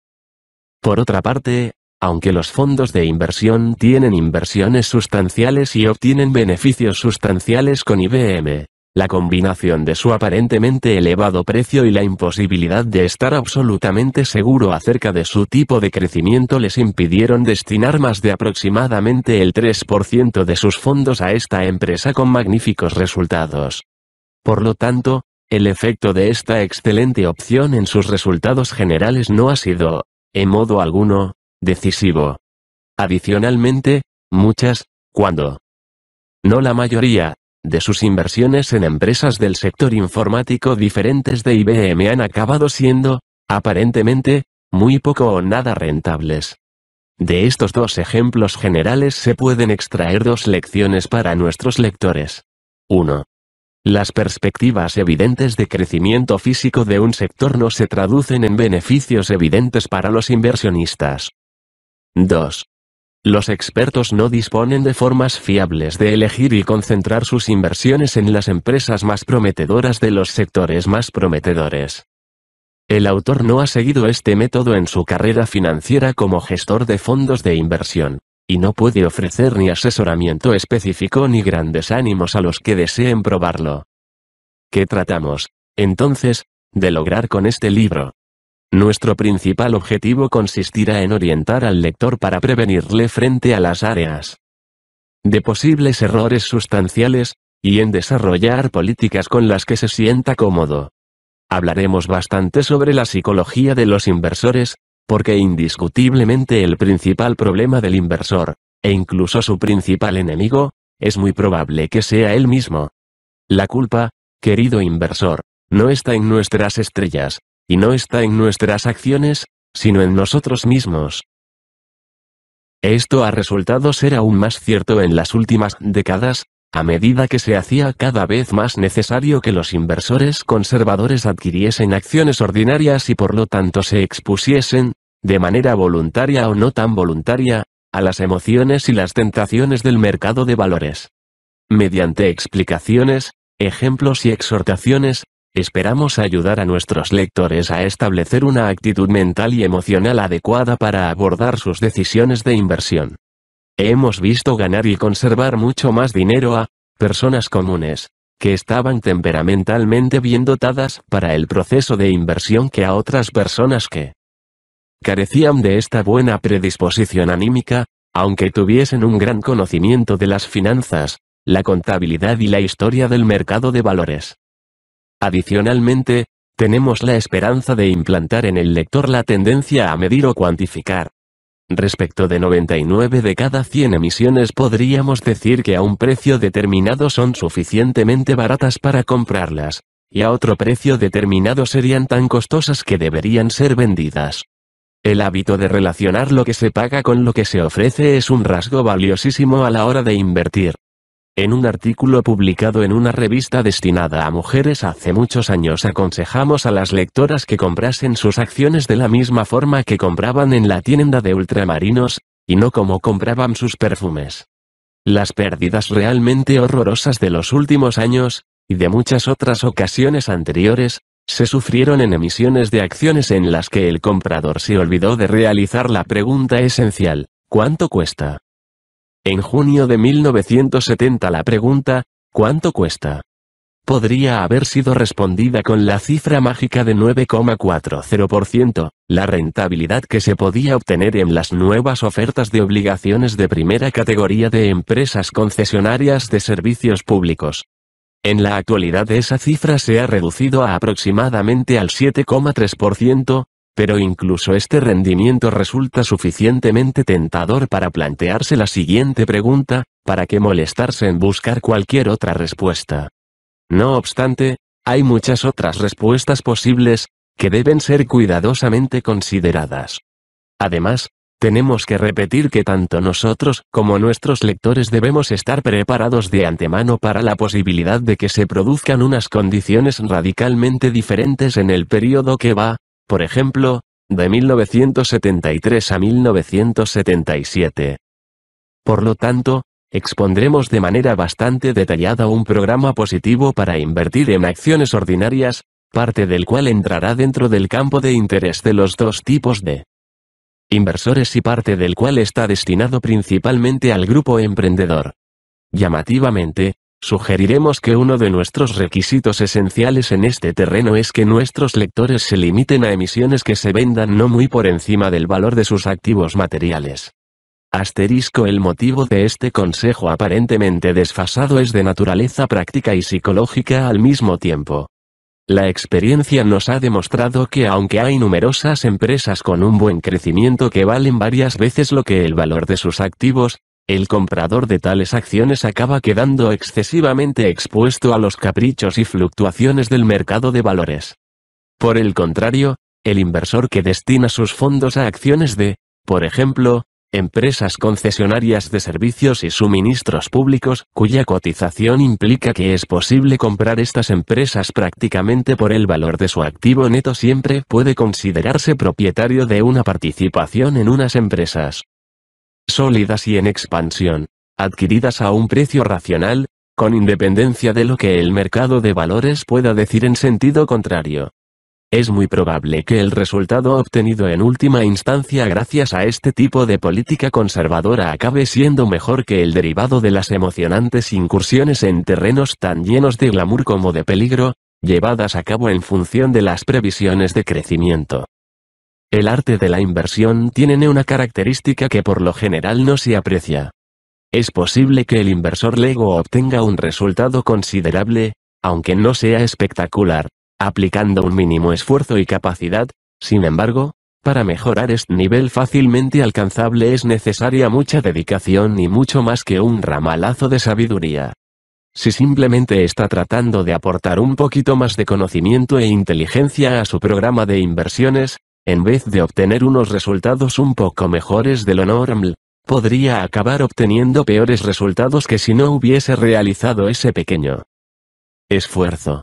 Por otra parte, aunque los fondos de inversión tienen inversiones sustanciales y obtienen beneficios sustanciales con IBM, la combinación de su aparentemente elevado precio y la imposibilidad de estar absolutamente seguro acerca de su tipo de crecimiento les impidieron destinar más de aproximadamente el 3% de sus fondos a esta empresa con magníficos resultados. Por lo tanto, el efecto de esta excelente opción en sus resultados generales no ha sido, en modo alguno, decisivo. Adicionalmente, muchas, cuando no la mayoría, de sus inversiones en empresas del sector informático diferentes de IBM han acabado siendo, aparentemente, muy poco o nada rentables. De estos dos ejemplos generales se pueden extraer dos lecciones para nuestros lectores. 1. Las perspectivas evidentes de crecimiento físico de un sector no se traducen en beneficios evidentes para los inversionistas. 2. Los expertos no disponen de formas fiables de elegir y concentrar sus inversiones en las empresas más prometedoras de los sectores más prometedores. El autor no ha seguido este método en su carrera financiera como gestor de fondos de inversión, y no puede ofrecer ni asesoramiento específico ni grandes ánimos a los que deseen probarlo. ¿Qué tratamos, entonces, de lograr con este libro? Nuestro principal objetivo consistirá en orientar al lector para prevenirle frente a las áreas de posibles errores sustanciales, y en desarrollar políticas con las que se sienta cómodo. Hablaremos bastante sobre la psicología de los inversores, porque indiscutiblemente el principal problema del inversor, e incluso su principal enemigo, es muy probable que sea él mismo. La culpa, querido inversor, no está en nuestras estrellas, y no está en nuestras acciones, sino en nosotros mismos. Esto ha resultado ser aún más cierto en las últimas décadas, a medida que se hacía cada vez más necesario que los inversores conservadores adquiriesen acciones ordinarias y por lo tanto se expusiesen, de manera voluntaria o no tan voluntaria, a las emociones y las tentaciones del mercado de valores. Mediante explicaciones, ejemplos y exhortaciones, Esperamos ayudar a nuestros lectores a establecer una actitud mental y emocional adecuada para abordar sus decisiones de inversión. Hemos visto ganar y conservar mucho más dinero a personas comunes, que estaban temperamentalmente bien dotadas para el proceso de inversión que a otras personas que carecían de esta buena predisposición anímica, aunque tuviesen un gran conocimiento de las finanzas, la contabilidad y la historia del mercado de valores. Adicionalmente, tenemos la esperanza de implantar en el lector la tendencia a medir o cuantificar. Respecto de 99 de cada 100 emisiones podríamos decir que a un precio determinado son suficientemente baratas para comprarlas, y a otro precio determinado serían tan costosas que deberían ser vendidas. El hábito de relacionar lo que se paga con lo que se ofrece es un rasgo valiosísimo a la hora de invertir. En un artículo publicado en una revista destinada a mujeres hace muchos años aconsejamos a las lectoras que comprasen sus acciones de la misma forma que compraban en la tienda de ultramarinos, y no como compraban sus perfumes. Las pérdidas realmente horrorosas de los últimos años, y de muchas otras ocasiones anteriores, se sufrieron en emisiones de acciones en las que el comprador se olvidó de realizar la pregunta esencial, ¿cuánto cuesta? En junio de 1970 la pregunta, ¿cuánto cuesta? Podría haber sido respondida con la cifra mágica de 9,40%, la rentabilidad que se podía obtener en las nuevas ofertas de obligaciones de primera categoría de empresas concesionarias de servicios públicos. En la actualidad esa cifra se ha reducido a aproximadamente al 7,3%, pero incluso este rendimiento resulta suficientemente tentador para plantearse la siguiente pregunta, para que molestarse en buscar cualquier otra respuesta. No obstante, hay muchas otras respuestas posibles, que deben ser cuidadosamente consideradas. Además, tenemos que repetir que tanto nosotros como nuestros lectores debemos estar preparados de antemano para la posibilidad de que se produzcan unas condiciones radicalmente diferentes en el periodo que va, por ejemplo, de 1973 a 1977. Por lo tanto, expondremos de manera bastante detallada un programa positivo para invertir en acciones ordinarias, parte del cual entrará dentro del campo de interés de los dos tipos de inversores y parte del cual está destinado principalmente al grupo emprendedor. Llamativamente, Sugeriremos que uno de nuestros requisitos esenciales en este terreno es que nuestros lectores se limiten a emisiones que se vendan no muy por encima del valor de sus activos materiales. Asterisco El motivo de este consejo aparentemente desfasado es de naturaleza práctica y psicológica al mismo tiempo. La experiencia nos ha demostrado que aunque hay numerosas empresas con un buen crecimiento que valen varias veces lo que el valor de sus activos, el comprador de tales acciones acaba quedando excesivamente expuesto a los caprichos y fluctuaciones del mercado de valores. Por el contrario, el inversor que destina sus fondos a acciones de, por ejemplo, empresas concesionarias de servicios y suministros públicos, cuya cotización implica que es posible comprar estas empresas prácticamente por el valor de su activo neto siempre puede considerarse propietario de una participación en unas empresas sólidas y en expansión, adquiridas a un precio racional, con independencia de lo que el mercado de valores pueda decir en sentido contrario. Es muy probable que el resultado obtenido en última instancia gracias a este tipo de política conservadora acabe siendo mejor que el derivado de las emocionantes incursiones en terrenos tan llenos de glamour como de peligro, llevadas a cabo en función de las previsiones de crecimiento. El arte de la inversión tiene una característica que por lo general no se aprecia. Es posible que el inversor Lego obtenga un resultado considerable, aunque no sea espectacular, aplicando un mínimo esfuerzo y capacidad, sin embargo, para mejorar este nivel fácilmente alcanzable es necesaria mucha dedicación y mucho más que un ramalazo de sabiduría. Si simplemente está tratando de aportar un poquito más de conocimiento e inteligencia a su programa de inversiones, en vez de obtener unos resultados un poco mejores de lo normal, podría acabar obteniendo peores resultados que si no hubiese realizado ese pequeño esfuerzo.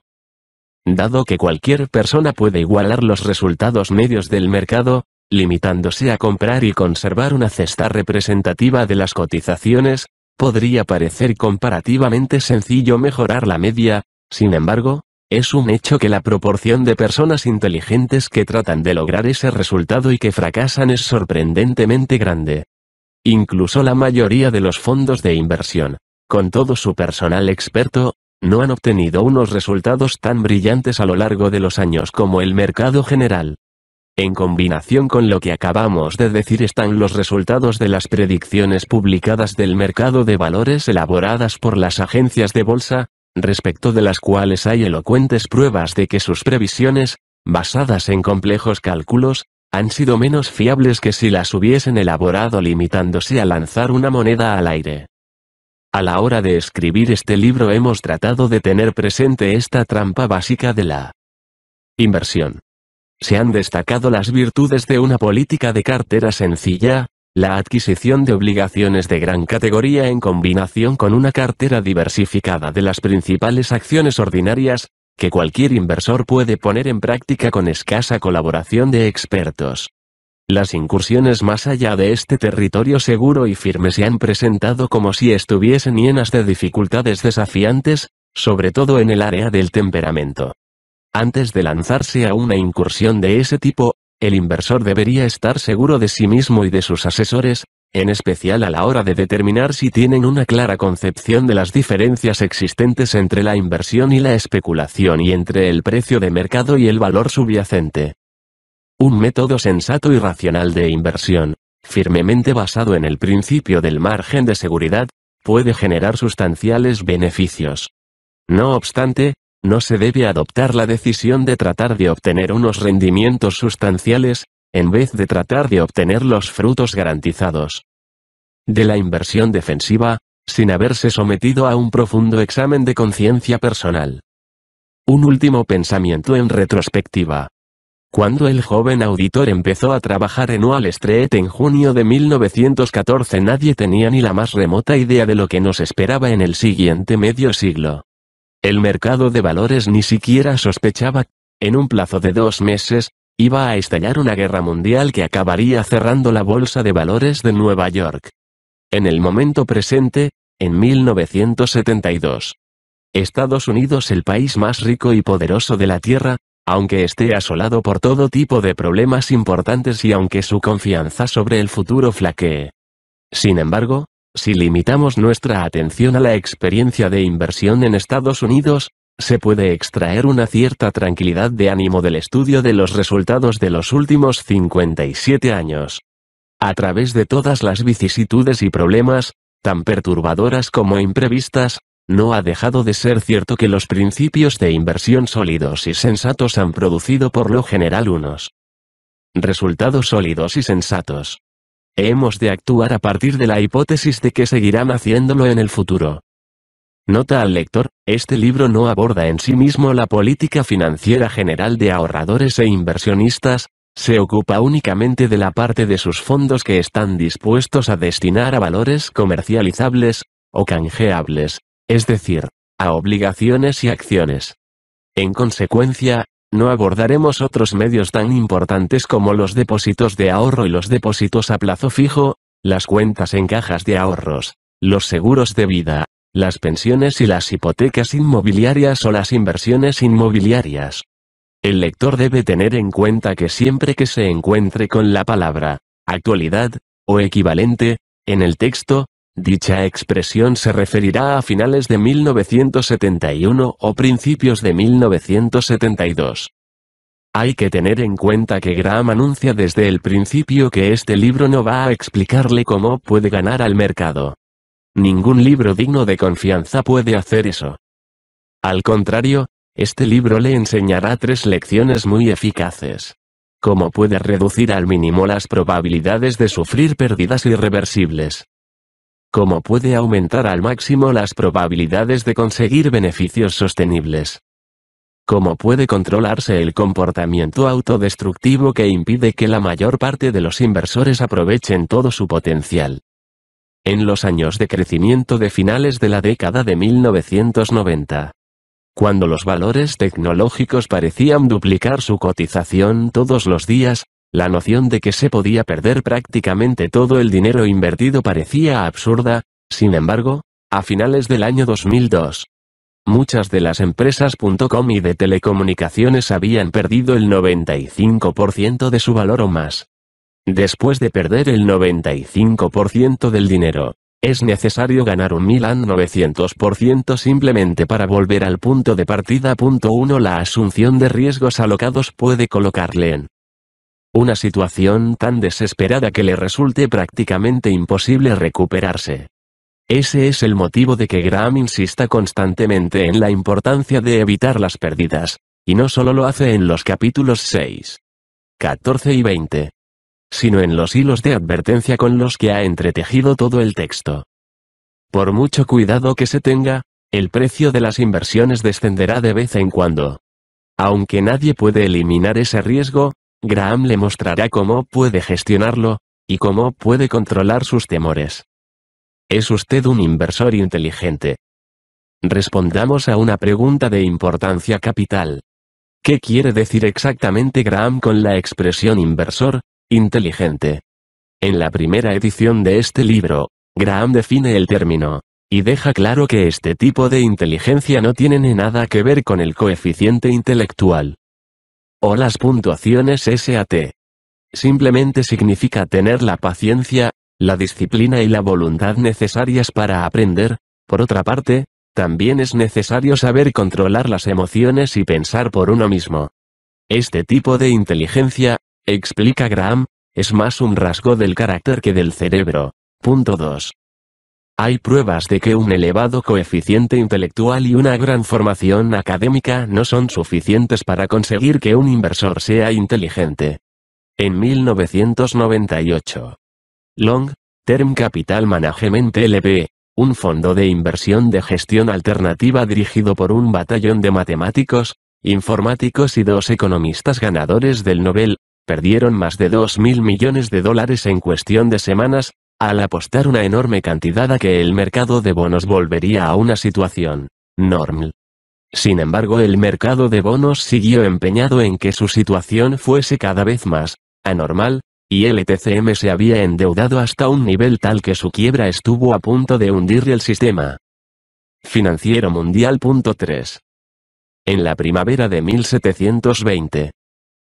Dado que cualquier persona puede igualar los resultados medios del mercado, limitándose a comprar y conservar una cesta representativa de las cotizaciones, podría parecer comparativamente sencillo mejorar la media, sin embargo, es un hecho que la proporción de personas inteligentes que tratan de lograr ese resultado y que fracasan es sorprendentemente grande. Incluso la mayoría de los fondos de inversión, con todo su personal experto, no han obtenido unos resultados tan brillantes a lo largo de los años como el mercado general. En combinación con lo que acabamos de decir están los resultados de las predicciones publicadas del mercado de valores elaboradas por las agencias de bolsa, respecto de las cuales hay elocuentes pruebas de que sus previsiones, basadas en complejos cálculos, han sido menos fiables que si las hubiesen elaborado limitándose a lanzar una moneda al aire. A la hora de escribir este libro hemos tratado de tener presente esta trampa básica de la inversión. Se han destacado las virtudes de una política de cartera sencilla, la adquisición de obligaciones de gran categoría en combinación con una cartera diversificada de las principales acciones ordinarias, que cualquier inversor puede poner en práctica con escasa colaboración de expertos. Las incursiones más allá de este territorio seguro y firme se han presentado como si estuviesen llenas de dificultades desafiantes, sobre todo en el área del temperamento. Antes de lanzarse a una incursión de ese tipo, el inversor debería estar seguro de sí mismo y de sus asesores, en especial a la hora de determinar si tienen una clara concepción de las diferencias existentes entre la inversión y la especulación y entre el precio de mercado y el valor subyacente. Un método sensato y racional de inversión, firmemente basado en el principio del margen de seguridad, puede generar sustanciales beneficios. No obstante, no se debe adoptar la decisión de tratar de obtener unos rendimientos sustanciales, en vez de tratar de obtener los frutos garantizados. De la inversión defensiva, sin haberse sometido a un profundo examen de conciencia personal. Un último pensamiento en retrospectiva. Cuando el joven auditor empezó a trabajar en Wall Street en junio de 1914 nadie tenía ni la más remota idea de lo que nos esperaba en el siguiente medio siglo. El mercado de valores ni siquiera sospechaba, en un plazo de dos meses, iba a estallar una guerra mundial que acabaría cerrando la bolsa de valores de Nueva York. En el momento presente, en 1972. Estados Unidos el país más rico y poderoso de la Tierra, aunque esté asolado por todo tipo de problemas importantes y aunque su confianza sobre el futuro flaquee. Sin embargo, si limitamos nuestra atención a la experiencia de inversión en Estados Unidos, se puede extraer una cierta tranquilidad de ánimo del estudio de los resultados de los últimos 57 años. A través de todas las vicisitudes y problemas, tan perturbadoras como imprevistas, no ha dejado de ser cierto que los principios de inversión sólidos y sensatos han producido por lo general unos resultados sólidos y sensatos. Hemos de actuar a partir de la hipótesis de que seguirán haciéndolo en el futuro. Nota al lector, este libro no aborda en sí mismo la política financiera general de ahorradores e inversionistas, se ocupa únicamente de la parte de sus fondos que están dispuestos a destinar a valores comercializables, o canjeables, es decir, a obligaciones y acciones. En consecuencia, no abordaremos otros medios tan importantes como los depósitos de ahorro y los depósitos a plazo fijo, las cuentas en cajas de ahorros, los seguros de vida, las pensiones y las hipotecas inmobiliarias o las inversiones inmobiliarias. El lector debe tener en cuenta que siempre que se encuentre con la palabra actualidad, o equivalente, en el texto, Dicha expresión se referirá a finales de 1971 o principios de 1972. Hay que tener en cuenta que Graham anuncia desde el principio que este libro no va a explicarle cómo puede ganar al mercado. Ningún libro digno de confianza puede hacer eso. Al contrario, este libro le enseñará tres lecciones muy eficaces. Cómo puede reducir al mínimo las probabilidades de sufrir pérdidas irreversibles. ¿Cómo puede aumentar al máximo las probabilidades de conseguir beneficios sostenibles. Cómo puede controlarse el comportamiento autodestructivo que impide que la mayor parte de los inversores aprovechen todo su potencial. En los años de crecimiento de finales de la década de 1990, cuando los valores tecnológicos parecían duplicar su cotización todos los días, la noción de que se podía perder prácticamente todo el dinero invertido parecía absurda, sin embargo, a finales del año 2002, muchas de las empresas.com y de telecomunicaciones habían perdido el 95% de su valor o más. Después de perder el 95% del dinero, es necesario ganar un 1900% simplemente para volver al punto de partida. 1. La asunción de riesgos alocados puede colocarle en una situación tan desesperada que le resulte prácticamente imposible recuperarse. Ese es el motivo de que Graham insista constantemente en la importancia de evitar las pérdidas, y no solo lo hace en los capítulos 6, 14 y 20, sino en los hilos de advertencia con los que ha entretejido todo el texto. Por mucho cuidado que se tenga, el precio de las inversiones descenderá de vez en cuando. Aunque nadie puede eliminar ese riesgo, Graham le mostrará cómo puede gestionarlo, y cómo puede controlar sus temores. ¿Es usted un inversor inteligente? Respondamos a una pregunta de importancia capital. ¿Qué quiere decir exactamente Graham con la expresión inversor, inteligente? En la primera edición de este libro, Graham define el término, y deja claro que este tipo de inteligencia no tiene nada que ver con el coeficiente intelectual o las puntuaciones SAT. Simplemente significa tener la paciencia, la disciplina y la voluntad necesarias para aprender. Por otra parte, también es necesario saber controlar las emociones y pensar por uno mismo. Este tipo de inteligencia, explica Graham, es más un rasgo del carácter que del cerebro. Punto 2. Hay pruebas de que un elevado coeficiente intelectual y una gran formación académica no son suficientes para conseguir que un inversor sea inteligente. En 1998. Long, Term Capital Management LP, un fondo de inversión de gestión alternativa dirigido por un batallón de matemáticos, informáticos y dos economistas ganadores del Nobel, perdieron más de 2.000 millones de dólares en cuestión de semanas, al apostar una enorme cantidad a que el mercado de bonos volvería a una situación normal. Sin embargo, el mercado de bonos siguió empeñado en que su situación fuese cada vez más anormal, y el e se había endeudado hasta un nivel tal que su quiebra estuvo a punto de hundir el sistema financiero mundial. 3. En la primavera de 1720,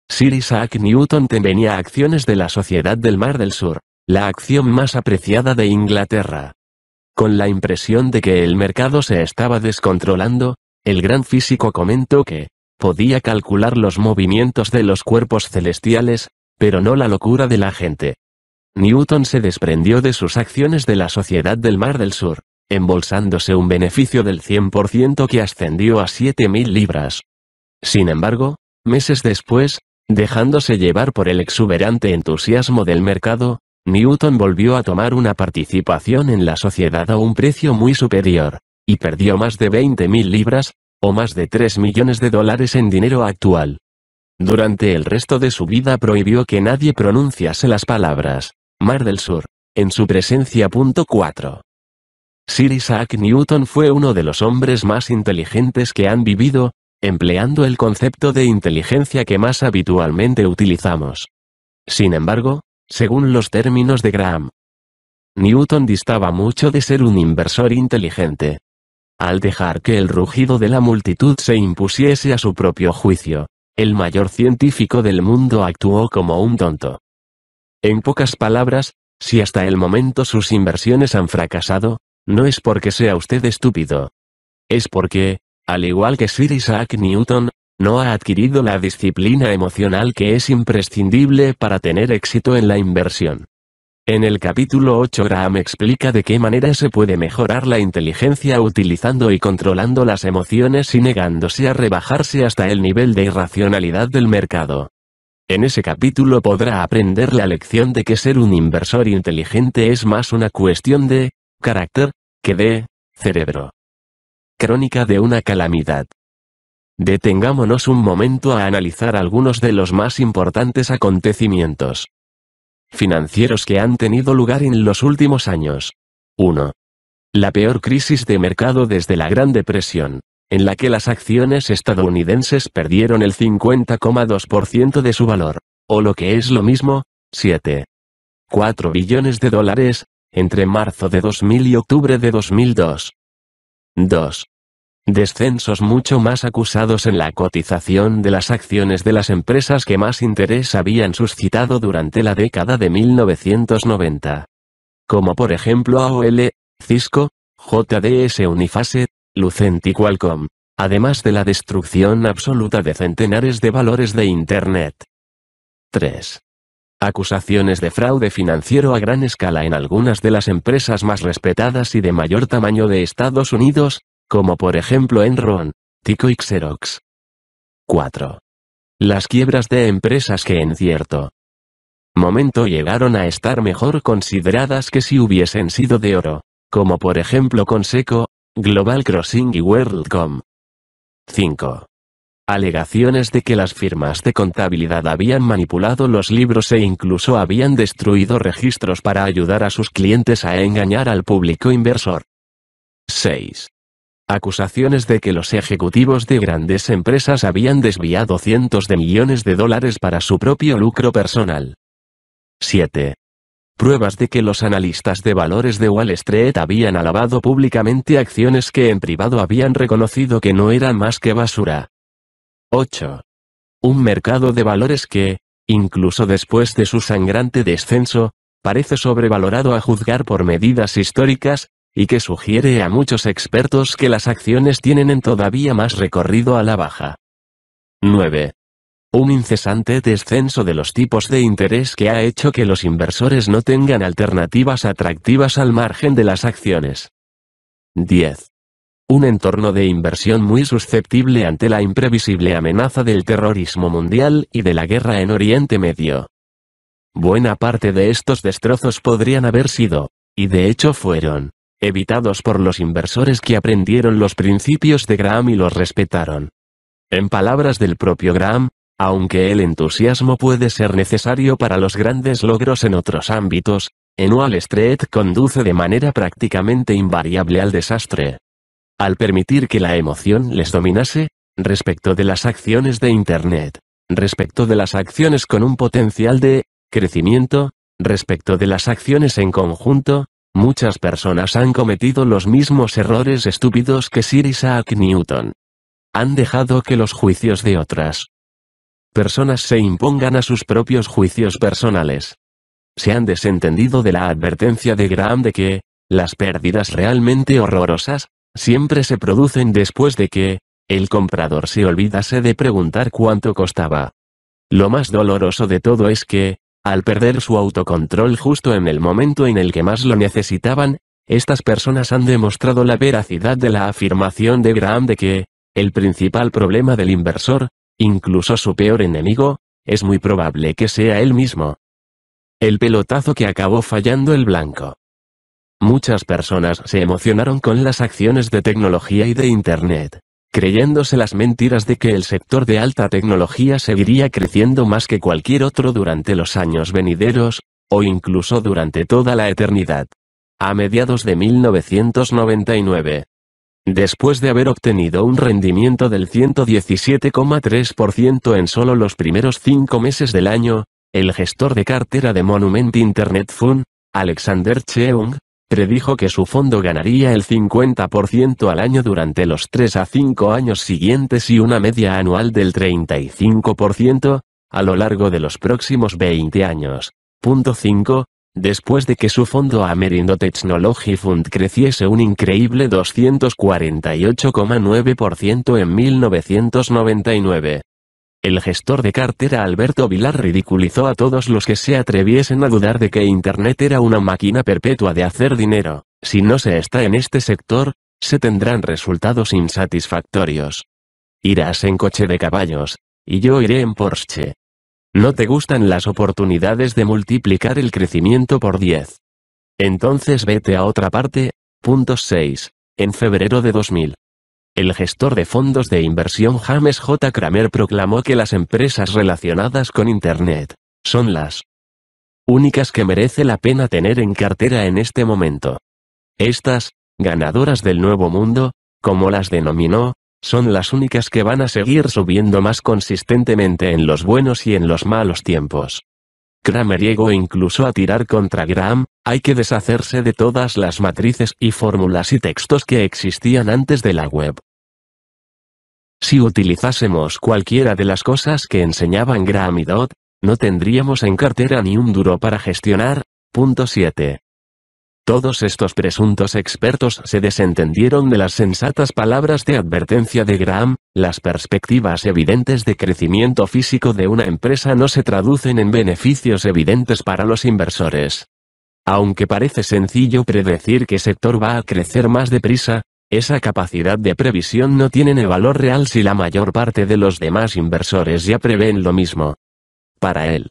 Sir Isaac Newton tenía acciones de la Sociedad del Mar del Sur, la acción más apreciada de Inglaterra. Con la impresión de que el mercado se estaba descontrolando, el gran físico comentó que, podía calcular los movimientos de los cuerpos celestiales, pero no la locura de la gente. Newton se desprendió de sus acciones de la Sociedad del Mar del Sur, embolsándose un beneficio del 100% que ascendió a 7.000 libras. Sin embargo, meses después, dejándose llevar por el exuberante entusiasmo del mercado, Newton volvió a tomar una participación en la sociedad a un precio muy superior, y perdió más de 20.000 libras, o más de 3 millones de dólares en dinero actual. Durante el resto de su vida prohibió que nadie pronunciase las palabras Mar del Sur en su presencia. 4. Sir Isaac Newton fue uno de los hombres más inteligentes que han vivido, empleando el concepto de inteligencia que más habitualmente utilizamos. Sin embargo, según los términos de Graham. Newton distaba mucho de ser un inversor inteligente. Al dejar que el rugido de la multitud se impusiese a su propio juicio, el mayor científico del mundo actuó como un tonto. En pocas palabras, si hasta el momento sus inversiones han fracasado, no es porque sea usted estúpido. Es porque, al igual que Sir Isaac Newton, no ha adquirido la disciplina emocional que es imprescindible para tener éxito en la inversión. En el capítulo 8 Graham explica de qué manera se puede mejorar la inteligencia utilizando y controlando las emociones y negándose a rebajarse hasta el nivel de irracionalidad del mercado. En ese capítulo podrá aprender la lección de que ser un inversor inteligente es más una cuestión de carácter que de cerebro. Crónica de una calamidad. Detengámonos un momento a analizar algunos de los más importantes acontecimientos financieros que han tenido lugar en los últimos años. 1. La peor crisis de mercado desde la Gran Depresión, en la que las acciones estadounidenses perdieron el 50,2% de su valor, o lo que es lo mismo, 7,4 billones de dólares, entre marzo de 2000 y octubre de 2002. 2. Descensos mucho más acusados en la cotización de las acciones de las empresas que más interés habían suscitado durante la década de 1990. Como por ejemplo AOL, Cisco, JDS Unifase, Lucent y Qualcomm, además de la destrucción absoluta de centenares de valores de Internet. 3. Acusaciones de fraude financiero a gran escala en algunas de las empresas más respetadas y de mayor tamaño de Estados Unidos, como por ejemplo Enron, Tico y Xerox. 4. Las quiebras de empresas que en cierto momento llegaron a estar mejor consideradas que si hubiesen sido de oro, como por ejemplo Conseco, Global Crossing y WorldCom. 5. Alegaciones de que las firmas de contabilidad habían manipulado los libros e incluso habían destruido registros para ayudar a sus clientes a engañar al público inversor. 6 acusaciones de que los ejecutivos de grandes empresas habían desviado cientos de millones de dólares para su propio lucro personal. 7. Pruebas de que los analistas de valores de Wall Street habían alabado públicamente acciones que en privado habían reconocido que no eran más que basura. 8. Un mercado de valores que, incluso después de su sangrante descenso, parece sobrevalorado a juzgar por medidas históricas, y que sugiere a muchos expertos que las acciones tienen en todavía más recorrido a la baja. 9. Un incesante descenso de los tipos de interés que ha hecho que los inversores no tengan alternativas atractivas al margen de las acciones. 10. Un entorno de inversión muy susceptible ante la imprevisible amenaza del terrorismo mundial y de la guerra en Oriente Medio. Buena parte de estos destrozos podrían haber sido, y de hecho fueron, evitados por los inversores que aprendieron los principios de Graham y los respetaron. En palabras del propio Graham, aunque el entusiasmo puede ser necesario para los grandes logros en otros ámbitos, en Wall Street conduce de manera prácticamente invariable al desastre. Al permitir que la emoción les dominase, respecto de las acciones de Internet, respecto de las acciones con un potencial de crecimiento, respecto de las acciones en conjunto, Muchas personas han cometido los mismos errores estúpidos que Sir Isaac Newton. Han dejado que los juicios de otras personas se impongan a sus propios juicios personales. Se han desentendido de la advertencia de Graham de que, las pérdidas realmente horrorosas, siempre se producen después de que, el comprador se olvidase de preguntar cuánto costaba. Lo más doloroso de todo es que, al perder su autocontrol justo en el momento en el que más lo necesitaban, estas personas han demostrado la veracidad de la afirmación de Graham de que, el principal problema del inversor, incluso su peor enemigo, es muy probable que sea él mismo. El pelotazo que acabó fallando el blanco. Muchas personas se emocionaron con las acciones de tecnología y de Internet creyéndose las mentiras de que el sector de alta tecnología seguiría creciendo más que cualquier otro durante los años venideros, o incluso durante toda la eternidad. A mediados de 1999, después de haber obtenido un rendimiento del 117,3% en solo los primeros cinco meses del año, el gestor de cartera de Monument Internet Fund, Alexander Cheung, predijo que su fondo ganaría el 50% al año durante los 3 a 5 años siguientes y una media anual del 35%, a lo largo de los próximos 20 años. 5. Después de que su fondo Amerindo Technology Fund creciese un increíble 248,9% en 1999, el gestor de cartera Alberto Vilar ridiculizó a todos los que se atreviesen a dudar de que Internet era una máquina perpetua de hacer dinero. Si no se está en este sector, se tendrán resultados insatisfactorios. Irás en coche de caballos, y yo iré en Porsche. No te gustan las oportunidades de multiplicar el crecimiento por 10. Entonces vete a otra parte. Punto 6. En febrero de 2000, el gestor de fondos de inversión James J. Kramer proclamó que las empresas relacionadas con Internet son las únicas que merece la pena tener en cartera en este momento. Estas, ganadoras del nuevo mundo, como las denominó, son las únicas que van a seguir subiendo más consistentemente en los buenos y en los malos tiempos. Kramer llegó incluso a tirar contra Graham, hay que deshacerse de todas las matrices y fórmulas y textos que existían antes de la web. Si utilizásemos cualquiera de las cosas que enseñaban Graham y Dodd, no tendríamos en cartera ni un duro para gestionar. Punto 7. Todos estos presuntos expertos se desentendieron de las sensatas palabras de advertencia de Graham, las perspectivas evidentes de crecimiento físico de una empresa no se traducen en beneficios evidentes para los inversores. Aunque parece sencillo predecir qué sector va a crecer más deprisa, esa capacidad de previsión no tiene valor real si la mayor parte de los demás inversores ya prevén lo mismo. Para él,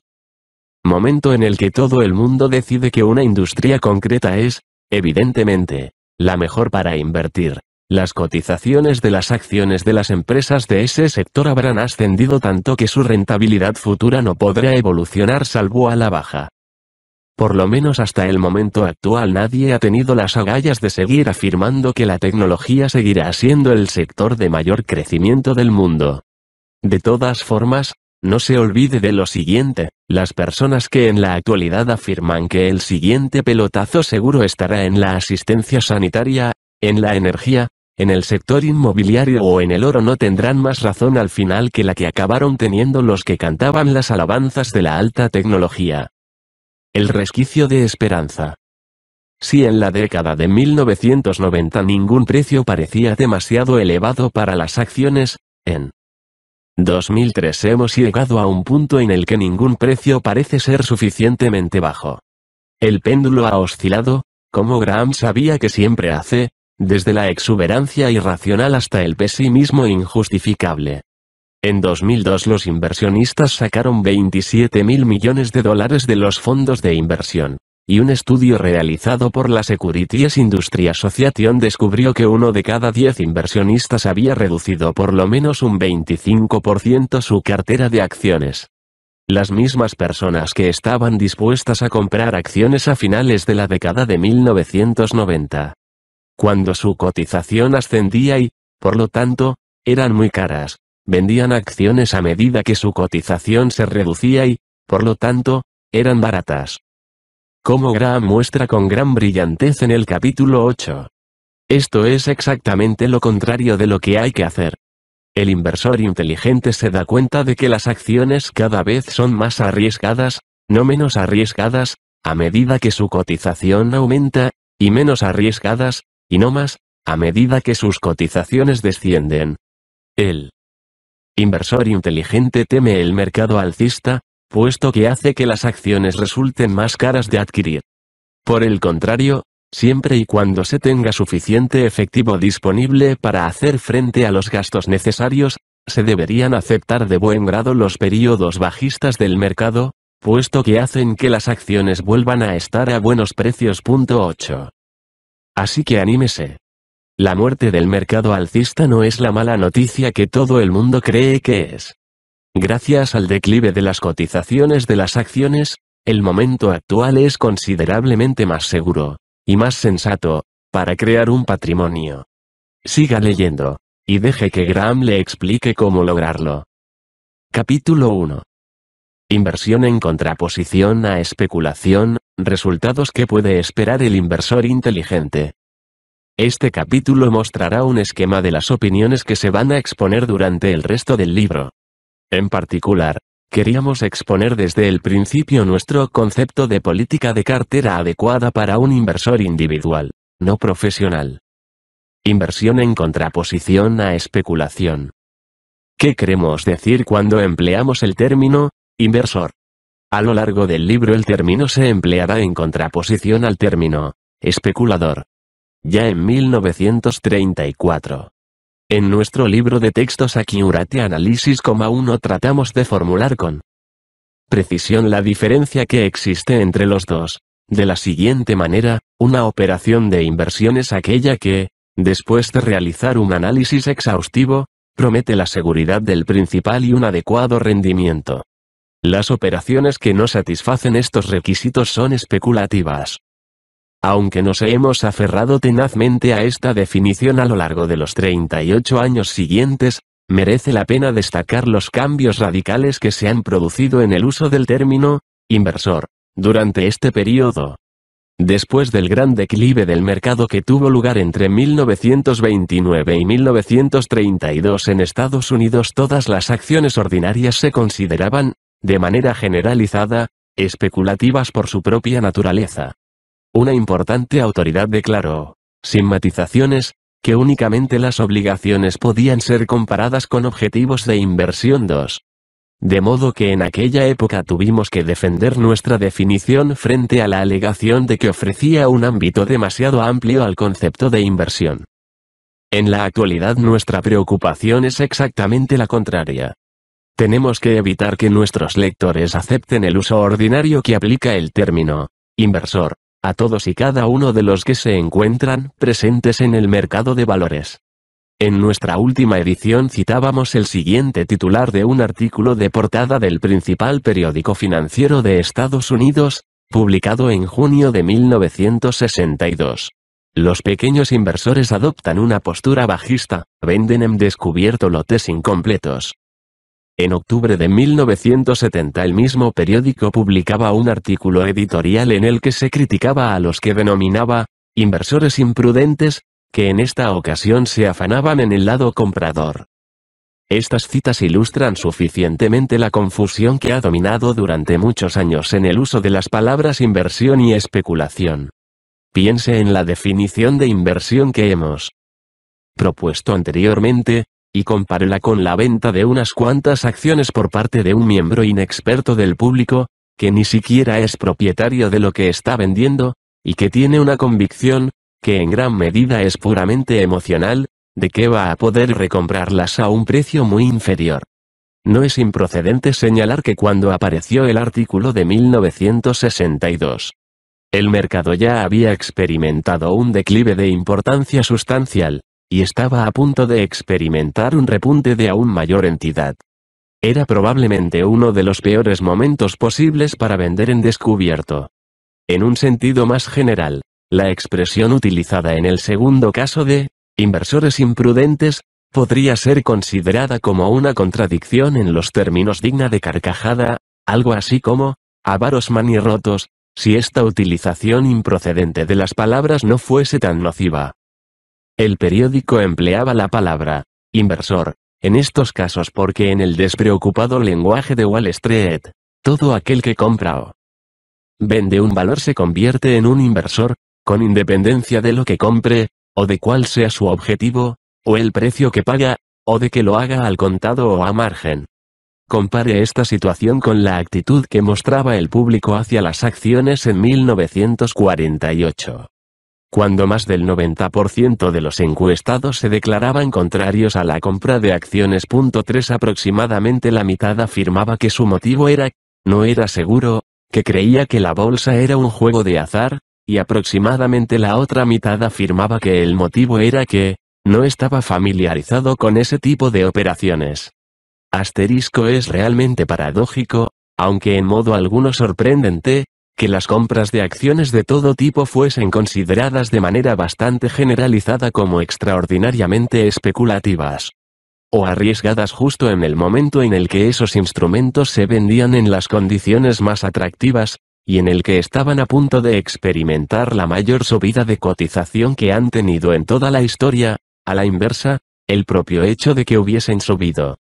momento en el que todo el mundo decide que una industria concreta es, evidentemente, la mejor para invertir. Las cotizaciones de las acciones de las empresas de ese sector habrán ascendido tanto que su rentabilidad futura no podrá evolucionar salvo a la baja. Por lo menos hasta el momento actual nadie ha tenido las agallas de seguir afirmando que la tecnología seguirá siendo el sector de mayor crecimiento del mundo. De todas formas, no se olvide de lo siguiente, las personas que en la actualidad afirman que el siguiente pelotazo seguro estará en la asistencia sanitaria, en la energía, en el sector inmobiliario o en el oro no tendrán más razón al final que la que acabaron teniendo los que cantaban las alabanzas de la alta tecnología. El resquicio de esperanza. Si en la década de 1990 ningún precio parecía demasiado elevado para las acciones, en 2003 hemos llegado a un punto en el que ningún precio parece ser suficientemente bajo. El péndulo ha oscilado, como Graham sabía que siempre hace, desde la exuberancia irracional hasta el pesimismo injustificable. En 2002 los inversionistas sacaron 27 mil millones de dólares de los fondos de inversión y un estudio realizado por la Securities Industry Association descubrió que uno de cada diez inversionistas había reducido por lo menos un 25% su cartera de acciones. Las mismas personas que estaban dispuestas a comprar acciones a finales de la década de 1990. Cuando su cotización ascendía y, por lo tanto, eran muy caras, vendían acciones a medida que su cotización se reducía y, por lo tanto, eran baratas como Graham muestra con gran brillantez en el capítulo 8. Esto es exactamente lo contrario de lo que hay que hacer. El inversor inteligente se da cuenta de que las acciones cada vez son más arriesgadas, no menos arriesgadas, a medida que su cotización aumenta, y menos arriesgadas, y no más, a medida que sus cotizaciones descienden. El inversor inteligente teme el mercado alcista, puesto que hace que las acciones resulten más caras de adquirir. Por el contrario, siempre y cuando se tenga suficiente efectivo disponible para hacer frente a los gastos necesarios, se deberían aceptar de buen grado los períodos bajistas del mercado, puesto que hacen que las acciones vuelvan a estar a buenos precios. Así que anímese. La muerte del mercado alcista no es la mala noticia que todo el mundo cree que es. Gracias al declive de las cotizaciones de las acciones, el momento actual es considerablemente más seguro, y más sensato, para crear un patrimonio. Siga leyendo, y deje que Graham le explique cómo lograrlo. Capítulo 1. Inversión en contraposición a especulación, resultados que puede esperar el inversor inteligente. Este capítulo mostrará un esquema de las opiniones que se van a exponer durante el resto del libro. En particular, queríamos exponer desde el principio nuestro concepto de política de cartera adecuada para un inversor individual, no profesional. Inversión en contraposición a especulación. ¿Qué queremos decir cuando empleamos el término inversor? A lo largo del libro el término se empleará en contraposición al término especulador. Ya en 1934, en nuestro libro de textos Akiurate Análisis, 1 tratamos de formular con precisión la diferencia que existe entre los dos. De la siguiente manera, una operación de inversión es aquella que, después de realizar un análisis exhaustivo, promete la seguridad del principal y un adecuado rendimiento. Las operaciones que no satisfacen estos requisitos son especulativas aunque nos hemos aferrado tenazmente a esta definición a lo largo de los 38 años siguientes, merece la pena destacar los cambios radicales que se han producido en el uso del término, inversor, durante este periodo. Después del gran declive del mercado que tuvo lugar entre 1929 y 1932 en Estados Unidos todas las acciones ordinarias se consideraban, de manera generalizada, especulativas por su propia naturaleza. Una importante autoridad declaró, sin matizaciones, que únicamente las obligaciones podían ser comparadas con objetivos de inversión 2. De modo que en aquella época tuvimos que defender nuestra definición frente a la alegación de que ofrecía un ámbito demasiado amplio al concepto de inversión. En la actualidad nuestra preocupación es exactamente la contraria. Tenemos que evitar que nuestros lectores acepten el uso ordinario que aplica el término inversor a todos y cada uno de los que se encuentran presentes en el mercado de valores. En nuestra última edición citábamos el siguiente titular de un artículo de portada del principal periódico financiero de Estados Unidos, publicado en junio de 1962. Los pequeños inversores adoptan una postura bajista, venden en descubierto lotes incompletos. En octubre de 1970 el mismo periódico publicaba un artículo editorial en el que se criticaba a los que denominaba inversores imprudentes, que en esta ocasión se afanaban en el lado comprador. Estas citas ilustran suficientemente la confusión que ha dominado durante muchos años en el uso de las palabras inversión y especulación. Piense en la definición de inversión que hemos propuesto anteriormente, y compárela con la venta de unas cuantas acciones por parte de un miembro inexperto del público, que ni siquiera es propietario de lo que está vendiendo, y que tiene una convicción, que en gran medida es puramente emocional, de que va a poder recomprarlas a un precio muy inferior. No es improcedente señalar que cuando apareció el artículo de 1962, el mercado ya había experimentado un declive de importancia sustancial, y estaba a punto de experimentar un repunte de aún mayor entidad. Era probablemente uno de los peores momentos posibles para vender en descubierto. En un sentido más general, la expresión utilizada en el segundo caso de inversores imprudentes podría ser considerada como una contradicción en los términos digna de carcajada, algo así como avaros manirrotos, si esta utilización improcedente de las palabras no fuese tan nociva. El periódico empleaba la palabra inversor en estos casos porque en el despreocupado lenguaje de Wall Street, todo aquel que compra o vende un valor se convierte en un inversor, con independencia de lo que compre, o de cuál sea su objetivo, o el precio que paga, o de que lo haga al contado o a margen. Compare esta situación con la actitud que mostraba el público hacia las acciones en 1948 cuando más del 90% de los encuestados se declaraban contrarios a la compra de acciones. aproximadamente la mitad afirmaba que su motivo era, no era seguro, que creía que la bolsa era un juego de azar, y aproximadamente la otra mitad afirmaba que el motivo era que, no estaba familiarizado con ese tipo de operaciones. Asterisco es realmente paradójico, aunque en modo alguno sorprendente, que las compras de acciones de todo tipo fuesen consideradas de manera bastante generalizada como extraordinariamente especulativas o arriesgadas justo en el momento en el que esos instrumentos se vendían en las condiciones más atractivas, y en el que estaban a punto de experimentar la mayor subida de cotización que han tenido en toda la historia, a la inversa, el propio hecho de que hubiesen subido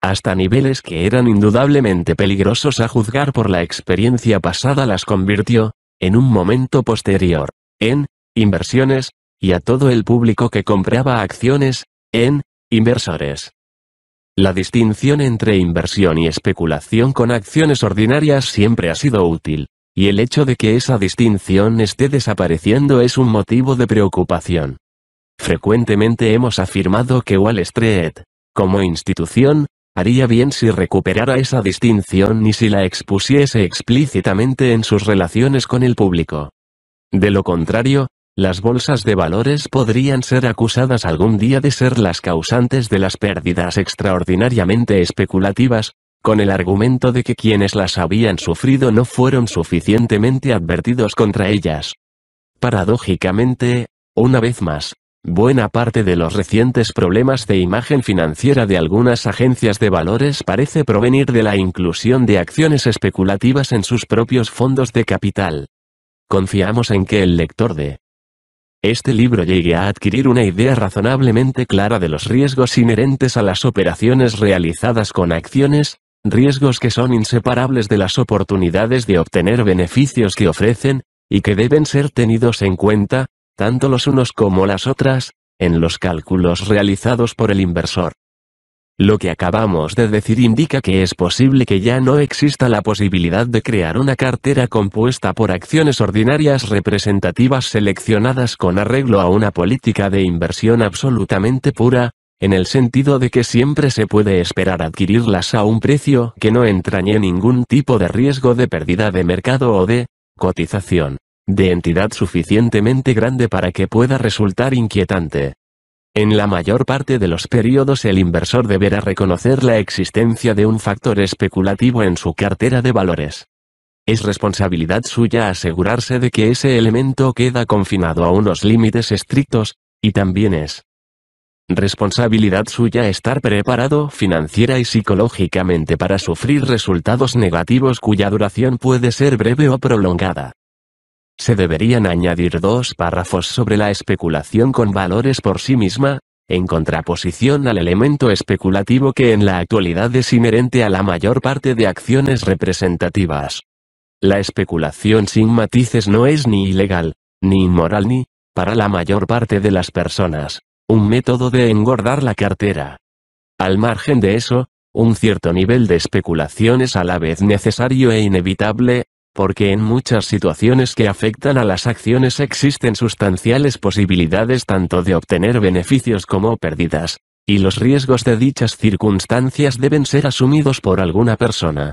hasta niveles que eran indudablemente peligrosos a juzgar por la experiencia pasada las convirtió, en un momento posterior, en inversiones, y a todo el público que compraba acciones, en inversores. La distinción entre inversión y especulación con acciones ordinarias siempre ha sido útil, y el hecho de que esa distinción esté desapareciendo es un motivo de preocupación. Frecuentemente hemos afirmado que Wall Street, como institución, haría bien si recuperara esa distinción y si la expusiese explícitamente en sus relaciones con el público. De lo contrario, las bolsas de valores podrían ser acusadas algún día de ser las causantes de las pérdidas extraordinariamente especulativas, con el argumento de que quienes las habían sufrido no fueron suficientemente advertidos contra ellas. Paradójicamente, una vez más, Buena parte de los recientes problemas de imagen financiera de algunas agencias de valores parece provenir de la inclusión de acciones especulativas en sus propios fondos de capital. Confiamos en que el lector de este libro llegue a adquirir una idea razonablemente clara de los riesgos inherentes a las operaciones realizadas con acciones, riesgos que son inseparables de las oportunidades de obtener beneficios que ofrecen, y que deben ser tenidos en cuenta, tanto los unos como las otras, en los cálculos realizados por el inversor. Lo que acabamos de decir indica que es posible que ya no exista la posibilidad de crear una cartera compuesta por acciones ordinarias representativas seleccionadas con arreglo a una política de inversión absolutamente pura, en el sentido de que siempre se puede esperar adquirirlas a un precio que no entrañe ningún tipo de riesgo de pérdida de mercado o de cotización de entidad suficientemente grande para que pueda resultar inquietante. En la mayor parte de los periodos el inversor deberá reconocer la existencia de un factor especulativo en su cartera de valores. Es responsabilidad suya asegurarse de que ese elemento queda confinado a unos límites estrictos, y también es responsabilidad suya estar preparado financiera y psicológicamente para sufrir resultados negativos cuya duración puede ser breve o prolongada. Se deberían añadir dos párrafos sobre la especulación con valores por sí misma, en contraposición al elemento especulativo que en la actualidad es inherente a la mayor parte de acciones representativas. La especulación sin matices no es ni ilegal, ni inmoral ni, para la mayor parte de las personas, un método de engordar la cartera. Al margen de eso, un cierto nivel de especulación es a la vez necesario e inevitable, porque en muchas situaciones que afectan a las acciones existen sustanciales posibilidades tanto de obtener beneficios como pérdidas, y los riesgos de dichas circunstancias deben ser asumidos por alguna persona.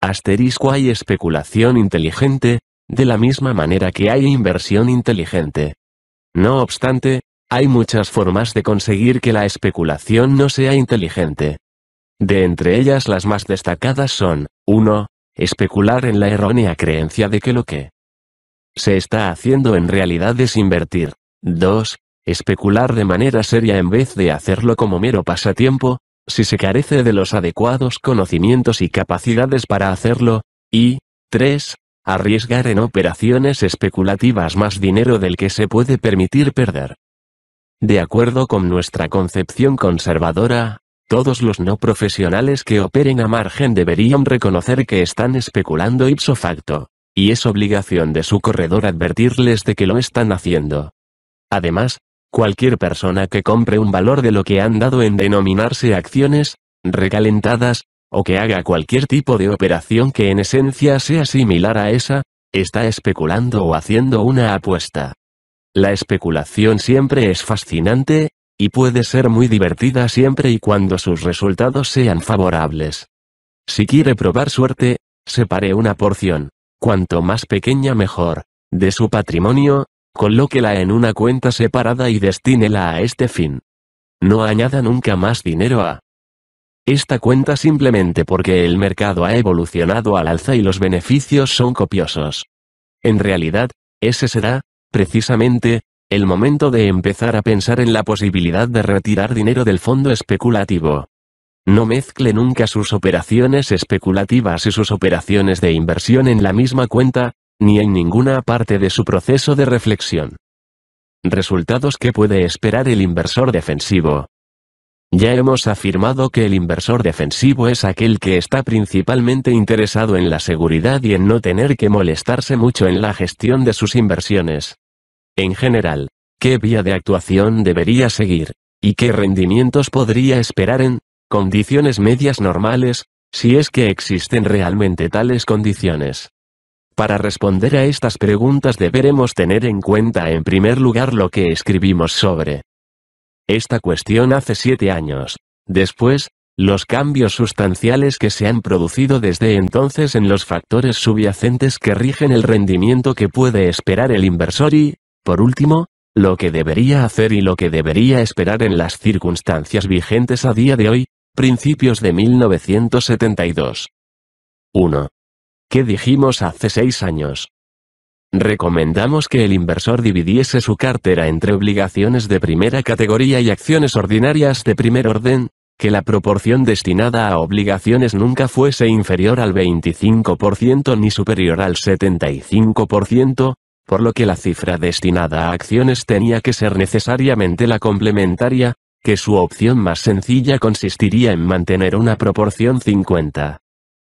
Asterisco hay especulación inteligente, de la misma manera que hay inversión inteligente. No obstante, hay muchas formas de conseguir que la especulación no sea inteligente. De entre ellas las más destacadas son, 1 especular en la errónea creencia de que lo que se está haciendo en realidad es invertir. 2. Especular de manera seria en vez de hacerlo como mero pasatiempo, si se carece de los adecuados conocimientos y capacidades para hacerlo. Y 3. Arriesgar en operaciones especulativas más dinero del que se puede permitir perder. De acuerdo con nuestra concepción conservadora, todos los no profesionales que operen a margen deberían reconocer que están especulando ipso facto, y es obligación de su corredor advertirles de que lo están haciendo. Además, cualquier persona que compre un valor de lo que han dado en denominarse acciones, recalentadas, o que haga cualquier tipo de operación que en esencia sea similar a esa, está especulando o haciendo una apuesta. La especulación siempre es fascinante, y puede ser muy divertida siempre y cuando sus resultados sean favorables. Si quiere probar suerte, separe una porción, cuanto más pequeña mejor, de su patrimonio, colóquela en una cuenta separada y destínela a este fin. No añada nunca más dinero a esta cuenta simplemente porque el mercado ha evolucionado al alza y los beneficios son copiosos. En realidad, ese será, precisamente, el momento de empezar a pensar en la posibilidad de retirar dinero del fondo especulativo. No mezcle nunca sus operaciones especulativas y sus operaciones de inversión en la misma cuenta, ni en ninguna parte de su proceso de reflexión. Resultados que puede esperar el inversor defensivo. Ya hemos afirmado que el inversor defensivo es aquel que está principalmente interesado en la seguridad y en no tener que molestarse mucho en la gestión de sus inversiones. En general, ¿qué vía de actuación debería seguir? ¿Y qué rendimientos podría esperar en condiciones medias normales, si es que existen realmente tales condiciones? Para responder a estas preguntas deberemos tener en cuenta en primer lugar lo que escribimos sobre esta cuestión hace siete años. Después, los cambios sustanciales que se han producido desde entonces en los factores subyacentes que rigen el rendimiento que puede esperar el inversor y, por último, lo que debería hacer y lo que debería esperar en las circunstancias vigentes a día de hoy, principios de 1972. 1. ¿Qué dijimos hace seis años? Recomendamos que el inversor dividiese su cartera entre obligaciones de primera categoría y acciones ordinarias de primer orden, que la proporción destinada a obligaciones nunca fuese inferior al 25% ni superior al 75%, por lo que la cifra destinada a acciones tenía que ser necesariamente la complementaria, que su opción más sencilla consistiría en mantener una proporción 50.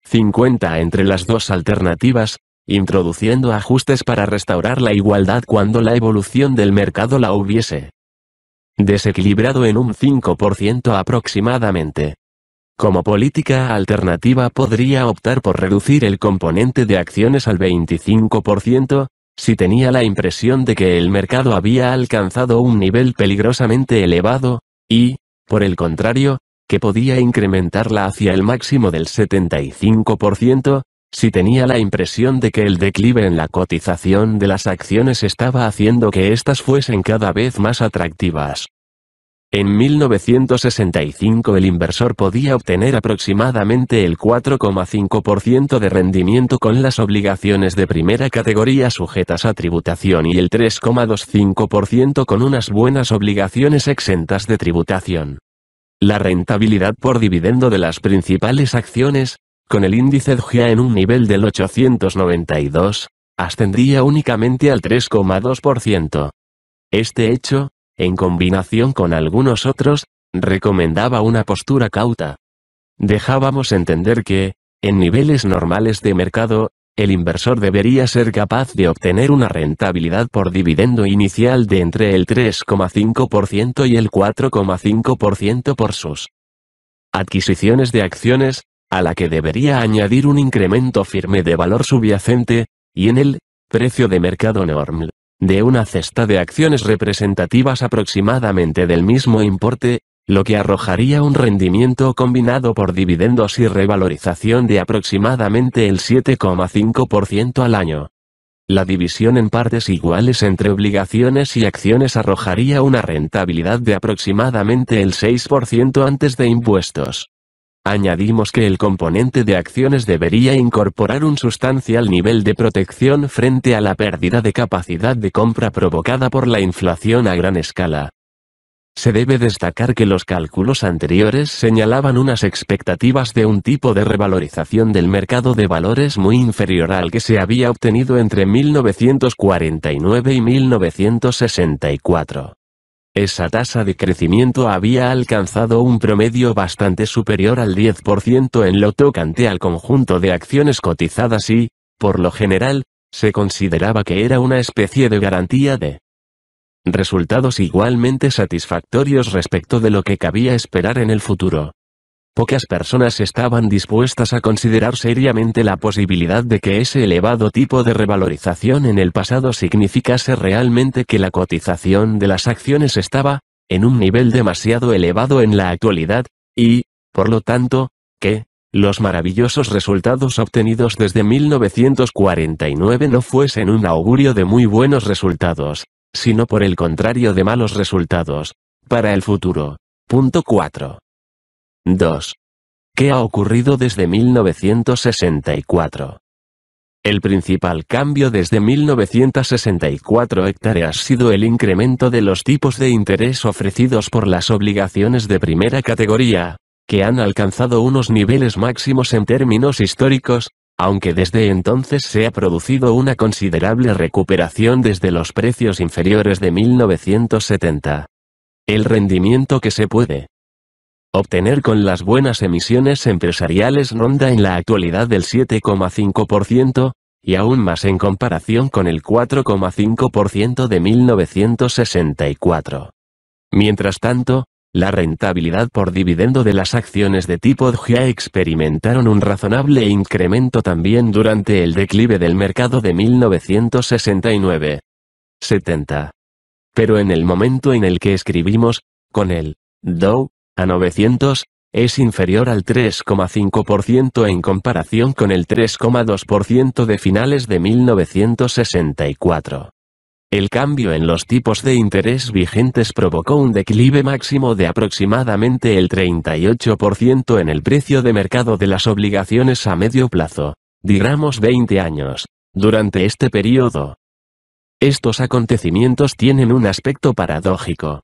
50 entre las dos alternativas, introduciendo ajustes para restaurar la igualdad cuando la evolución del mercado la hubiese desequilibrado en un 5% aproximadamente. Como política alternativa podría optar por reducir el componente de acciones al 25%, si tenía la impresión de que el mercado había alcanzado un nivel peligrosamente elevado, y, por el contrario, que podía incrementarla hacia el máximo del 75%, si tenía la impresión de que el declive en la cotización de las acciones estaba haciendo que éstas fuesen cada vez más atractivas. En 1965 el inversor podía obtener aproximadamente el 4,5% de rendimiento con las obligaciones de primera categoría sujetas a tributación y el 3,25% con unas buenas obligaciones exentas de tributación. La rentabilidad por dividendo de las principales acciones, con el índice DGA en un nivel del 892, ascendía únicamente al 3,2%. Este hecho, en combinación con algunos otros, recomendaba una postura cauta. Dejábamos entender que, en niveles normales de mercado, el inversor debería ser capaz de obtener una rentabilidad por dividendo inicial de entre el 3,5% y el 4,5% por sus adquisiciones de acciones, a la que debería añadir un incremento firme de valor subyacente, y en el precio de mercado normal de una cesta de acciones representativas aproximadamente del mismo importe, lo que arrojaría un rendimiento combinado por dividendos y revalorización de aproximadamente el 7,5% al año. La división en partes iguales entre obligaciones y acciones arrojaría una rentabilidad de aproximadamente el 6% antes de impuestos. Añadimos que el componente de acciones debería incorporar un sustancial nivel de protección frente a la pérdida de capacidad de compra provocada por la inflación a gran escala. Se debe destacar que los cálculos anteriores señalaban unas expectativas de un tipo de revalorización del mercado de valores muy inferior al que se había obtenido entre 1949 y 1964. Esa tasa de crecimiento había alcanzado un promedio bastante superior al 10% en lo tocante al conjunto de acciones cotizadas y, por lo general, se consideraba que era una especie de garantía de resultados igualmente satisfactorios respecto de lo que cabía esperar en el futuro. Pocas personas estaban dispuestas a considerar seriamente la posibilidad de que ese elevado tipo de revalorización en el pasado significase realmente que la cotización de las acciones estaba, en un nivel demasiado elevado en la actualidad, y, por lo tanto, que, los maravillosos resultados obtenidos desde 1949 no fuesen un augurio de muy buenos resultados, sino por el contrario de malos resultados, para el futuro. Punto 4. 2. ¿Qué ha ocurrido desde 1964? El principal cambio desde 1964 ha sido el incremento de los tipos de interés ofrecidos por las obligaciones de primera categoría, que han alcanzado unos niveles máximos en términos históricos, aunque desde entonces se ha producido una considerable recuperación desde los precios inferiores de 1970. El rendimiento que se puede obtener con las buenas emisiones empresariales ronda en la actualidad del 7,5%, y aún más en comparación con el 4,5% de 1964. Mientras tanto, la rentabilidad por dividendo de las acciones de tipo GA experimentaron un razonable incremento también durante el declive del mercado de 1969. 70. Pero en el momento en el que escribimos, con el Dow, a 900, es inferior al 3,5% en comparación con el 3,2% de finales de 1964. El cambio en los tipos de interés vigentes provocó un declive máximo de aproximadamente el 38% en el precio de mercado de las obligaciones a medio plazo, digamos 20 años, durante este periodo. Estos acontecimientos tienen un aspecto paradójico,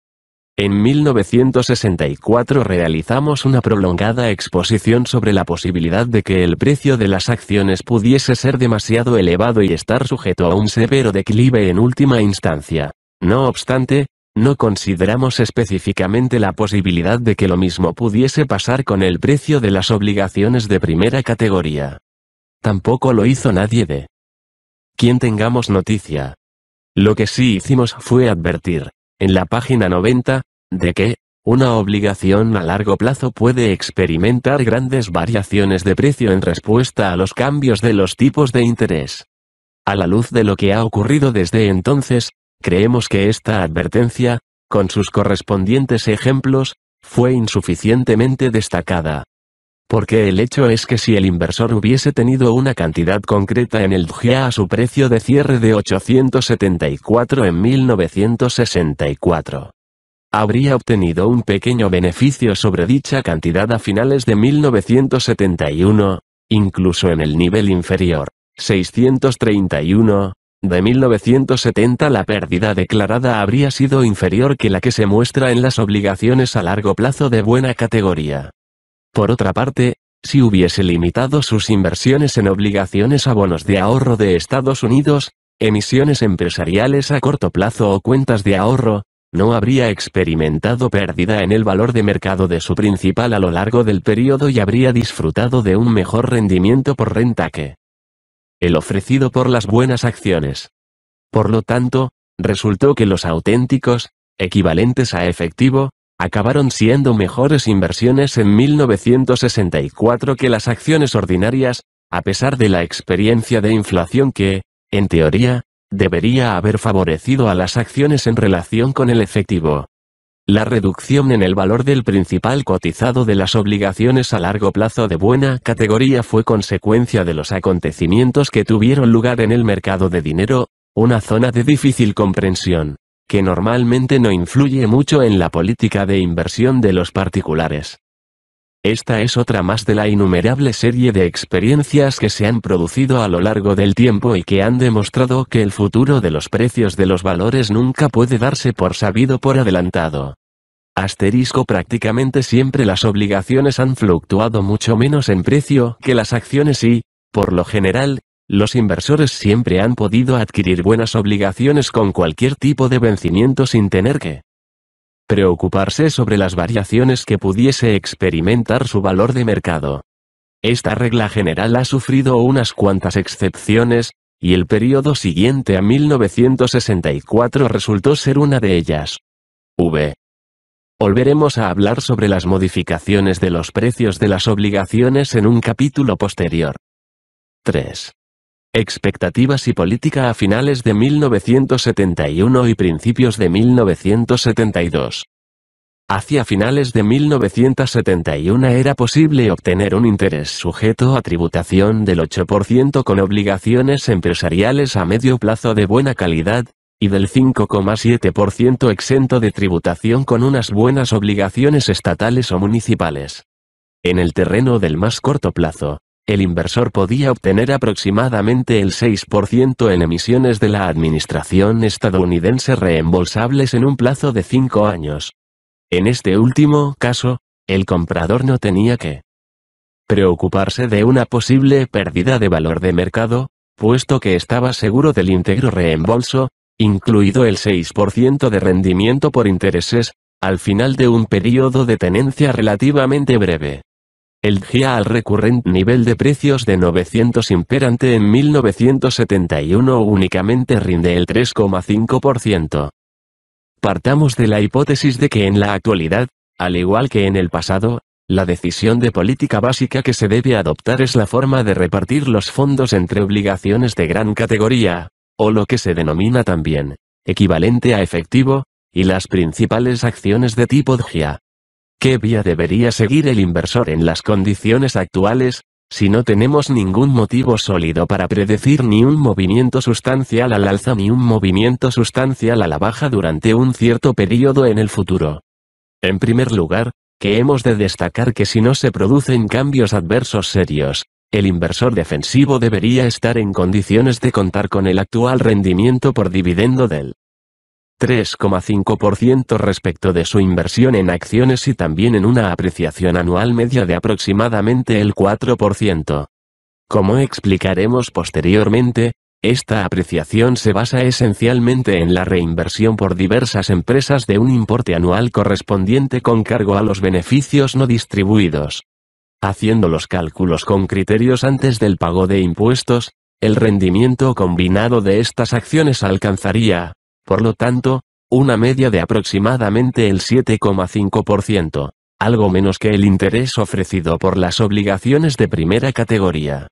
en 1964 realizamos una prolongada exposición sobre la posibilidad de que el precio de las acciones pudiese ser demasiado elevado y estar sujeto a un severo declive en última instancia. No obstante, no consideramos específicamente la posibilidad de que lo mismo pudiese pasar con el precio de las obligaciones de primera categoría. Tampoco lo hizo nadie de quien tengamos noticia. Lo que sí hicimos fue advertir, en la página 90, de que, una obligación a largo plazo puede experimentar grandes variaciones de precio en respuesta a los cambios de los tipos de interés. A la luz de lo que ha ocurrido desde entonces, creemos que esta advertencia, con sus correspondientes ejemplos, fue insuficientemente destacada. Porque el hecho es que si el inversor hubiese tenido una cantidad concreta en el DGA a su precio de cierre de 874 en 1964, habría obtenido un pequeño beneficio sobre dicha cantidad a finales de 1971, incluso en el nivel inferior, 631. De 1970 la pérdida declarada habría sido inferior que la que se muestra en las obligaciones a largo plazo de buena categoría. Por otra parte, si hubiese limitado sus inversiones en obligaciones a bonos de ahorro de Estados Unidos, emisiones empresariales a corto plazo o cuentas de ahorro, no habría experimentado pérdida en el valor de mercado de su principal a lo largo del periodo y habría disfrutado de un mejor rendimiento por renta que el ofrecido por las buenas acciones. Por lo tanto, resultó que los auténticos, equivalentes a efectivo, acabaron siendo mejores inversiones en 1964 que las acciones ordinarias, a pesar de la experiencia de inflación que, en teoría, debería haber favorecido a las acciones en relación con el efectivo. La reducción en el valor del principal cotizado de las obligaciones a largo plazo de buena categoría fue consecuencia de los acontecimientos que tuvieron lugar en el mercado de dinero, una zona de difícil comprensión, que normalmente no influye mucho en la política de inversión de los particulares. Esta es otra más de la innumerable serie de experiencias que se han producido a lo largo del tiempo y que han demostrado que el futuro de los precios de los valores nunca puede darse por sabido por adelantado. Asterisco prácticamente siempre las obligaciones han fluctuado mucho menos en precio que las acciones y, por lo general, los inversores siempre han podido adquirir buenas obligaciones con cualquier tipo de vencimiento sin tener que preocuparse sobre las variaciones que pudiese experimentar su valor de mercado. Esta regla general ha sufrido unas cuantas excepciones, y el periodo siguiente a 1964 resultó ser una de ellas. V. Volveremos a hablar sobre las modificaciones de los precios de las obligaciones en un capítulo posterior. 3. Expectativas y política a finales de 1971 y principios de 1972. Hacia finales de 1971 era posible obtener un interés sujeto a tributación del 8% con obligaciones empresariales a medio plazo de buena calidad, y del 5,7% exento de tributación con unas buenas obligaciones estatales o municipales. En el terreno del más corto plazo, el inversor podía obtener aproximadamente el 6% en emisiones de la administración estadounidense reembolsables en un plazo de 5 años. En este último caso, el comprador no tenía que preocuparse de una posible pérdida de valor de mercado, puesto que estaba seguro del íntegro reembolso, incluido el 6% de rendimiento por intereses, al final de un periodo de tenencia relativamente breve. El GIA al recurrente nivel de precios de 900 imperante en 1971 únicamente rinde el 3,5%. Partamos de la hipótesis de que en la actualidad, al igual que en el pasado, la decisión de política básica que se debe adoptar es la forma de repartir los fondos entre obligaciones de gran categoría, o lo que se denomina también, equivalente a efectivo, y las principales acciones de tipo DGIA. ¿Qué vía debería seguir el inversor en las condiciones actuales, si no tenemos ningún motivo sólido para predecir ni un movimiento sustancial al alza ni un movimiento sustancial a la baja durante un cierto periodo en el futuro? En primer lugar, que hemos de destacar que si no se producen cambios adversos serios, el inversor defensivo debería estar en condiciones de contar con el actual rendimiento por dividendo del 3,5% respecto de su inversión en acciones y también en una apreciación anual media de aproximadamente el 4%. Como explicaremos posteriormente, esta apreciación se basa esencialmente en la reinversión por diversas empresas de un importe anual correspondiente con cargo a los beneficios no distribuidos. Haciendo los cálculos con criterios antes del pago de impuestos, el rendimiento combinado de estas acciones alcanzaría, por lo tanto, una media de aproximadamente el 7,5%, algo menos que el interés ofrecido por las obligaciones de primera categoría.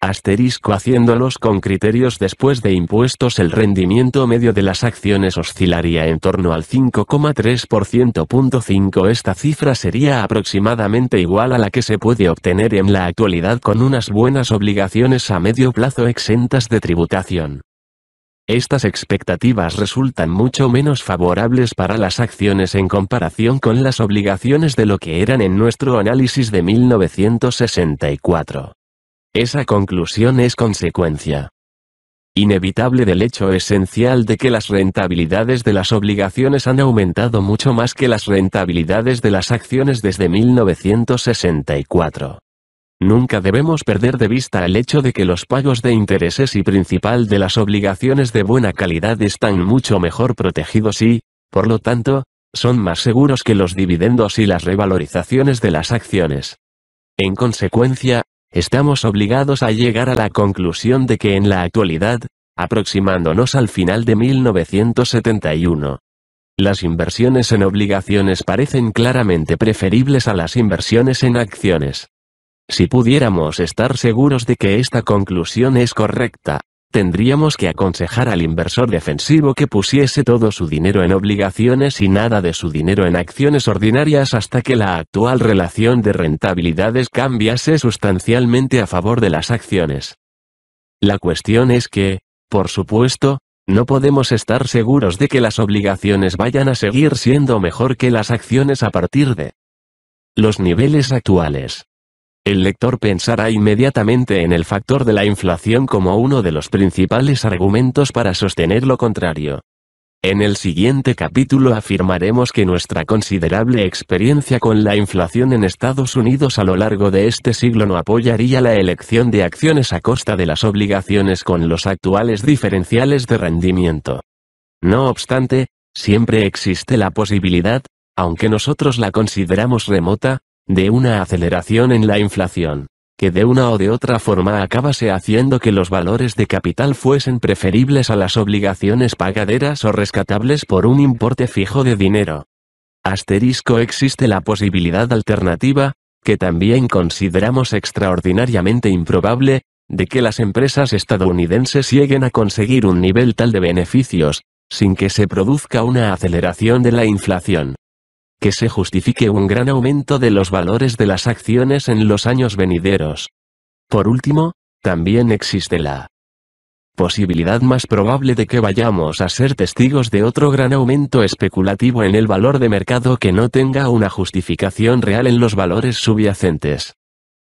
Asterisco haciéndolos con criterios después de impuestos el rendimiento medio de las acciones oscilaría en torno al 5,3%.5 Esta cifra sería aproximadamente igual a la que se puede obtener en la actualidad con unas buenas obligaciones a medio plazo exentas de tributación. Estas expectativas resultan mucho menos favorables para las acciones en comparación con las obligaciones de lo que eran en nuestro análisis de 1964. Esa conclusión es consecuencia inevitable del hecho esencial de que las rentabilidades de las obligaciones han aumentado mucho más que las rentabilidades de las acciones desde 1964. Nunca debemos perder de vista el hecho de que los pagos de intereses y principal de las obligaciones de buena calidad están mucho mejor protegidos y, por lo tanto, son más seguros que los dividendos y las revalorizaciones de las acciones. En consecuencia, estamos obligados a llegar a la conclusión de que en la actualidad, aproximándonos al final de 1971, las inversiones en obligaciones parecen claramente preferibles a las inversiones en acciones. Si pudiéramos estar seguros de que esta conclusión es correcta, tendríamos que aconsejar al inversor defensivo que pusiese todo su dinero en obligaciones y nada de su dinero en acciones ordinarias hasta que la actual relación de rentabilidades cambiase sustancialmente a favor de las acciones. La cuestión es que, por supuesto, no podemos estar seguros de que las obligaciones vayan a seguir siendo mejor que las acciones a partir de los niveles actuales el lector pensará inmediatamente en el factor de la inflación como uno de los principales argumentos para sostener lo contrario. En el siguiente capítulo afirmaremos que nuestra considerable experiencia con la inflación en Estados Unidos a lo largo de este siglo no apoyaría la elección de acciones a costa de las obligaciones con los actuales diferenciales de rendimiento. No obstante, siempre existe la posibilidad, aunque nosotros la consideramos remota, de una aceleración en la inflación, que de una o de otra forma acabase haciendo que los valores de capital fuesen preferibles a las obligaciones pagaderas o rescatables por un importe fijo de dinero. Asterisco existe la posibilidad alternativa, que también consideramos extraordinariamente improbable, de que las empresas estadounidenses lleguen a conseguir un nivel tal de beneficios, sin que se produzca una aceleración de la inflación, que se justifique un gran aumento de los valores de las acciones en los años venideros. Por último, también existe la posibilidad más probable de que vayamos a ser testigos de otro gran aumento especulativo en el valor de mercado que no tenga una justificación real en los valores subyacentes.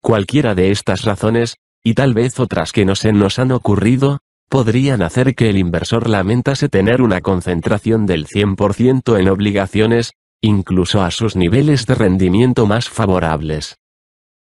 Cualquiera de estas razones, y tal vez otras que no se nos han ocurrido, podrían hacer que el inversor lamentase tener una concentración del 100% en obligaciones, incluso a sus niveles de rendimiento más favorables.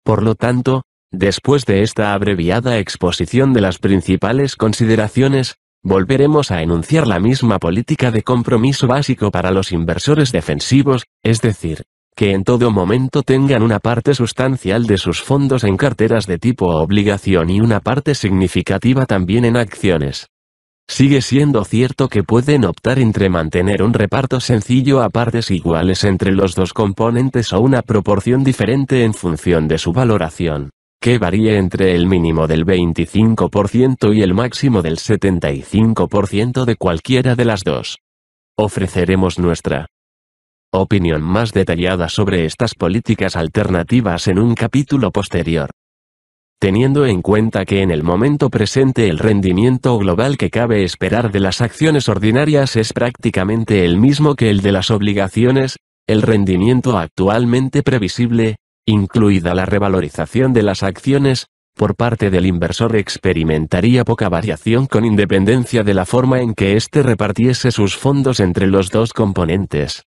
Por lo tanto, después de esta abreviada exposición de las principales consideraciones, volveremos a enunciar la misma política de compromiso básico para los inversores defensivos, es decir, que en todo momento tengan una parte sustancial de sus fondos en carteras de tipo obligación y una parte significativa también en acciones. Sigue siendo cierto que pueden optar entre mantener un reparto sencillo a partes iguales entre los dos componentes o una proporción diferente en función de su valoración, que varíe entre el mínimo del 25% y el máximo del 75% de cualquiera de las dos. Ofreceremos nuestra opinión más detallada sobre estas políticas alternativas en un capítulo posterior teniendo en cuenta que en el momento presente el rendimiento global que cabe esperar de las acciones ordinarias es prácticamente el mismo que el de las obligaciones, el rendimiento actualmente previsible, incluida la revalorización de las acciones, por parte del inversor experimentaría poca variación con independencia de la forma en que éste repartiese sus fondos entre los dos componentes.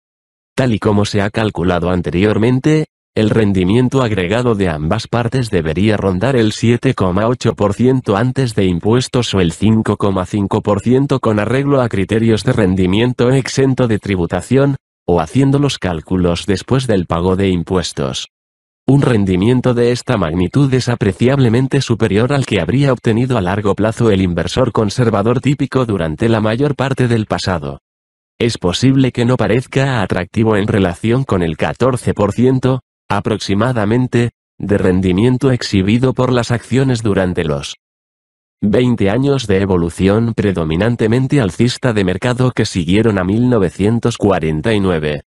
Tal y como se ha calculado anteriormente, el rendimiento agregado de ambas partes debería rondar el 7,8% antes de impuestos o el 5,5% con arreglo a criterios de rendimiento exento de tributación, o haciendo los cálculos después del pago de impuestos. Un rendimiento de esta magnitud es apreciablemente superior al que habría obtenido a largo plazo el inversor conservador típico durante la mayor parte del pasado. Es posible que no parezca atractivo en relación con el 14%, aproximadamente, de rendimiento exhibido por las acciones durante los 20 años de evolución predominantemente alcista de mercado que siguieron a 1949.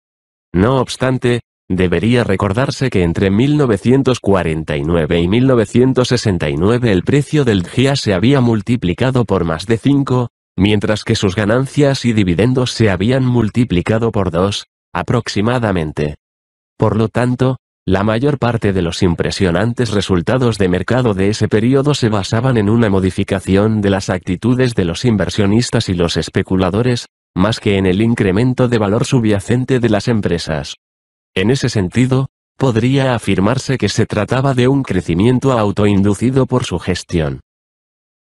No obstante, debería recordarse que entre 1949 y 1969 el precio del DGIA se había multiplicado por más de 5, mientras que sus ganancias y dividendos se habían multiplicado por 2, aproximadamente. Por lo tanto, la mayor parte de los impresionantes resultados de mercado de ese periodo se basaban en una modificación de las actitudes de los inversionistas y los especuladores, más que en el incremento de valor subyacente de las empresas. En ese sentido, podría afirmarse que se trataba de un crecimiento autoinducido por su gestión.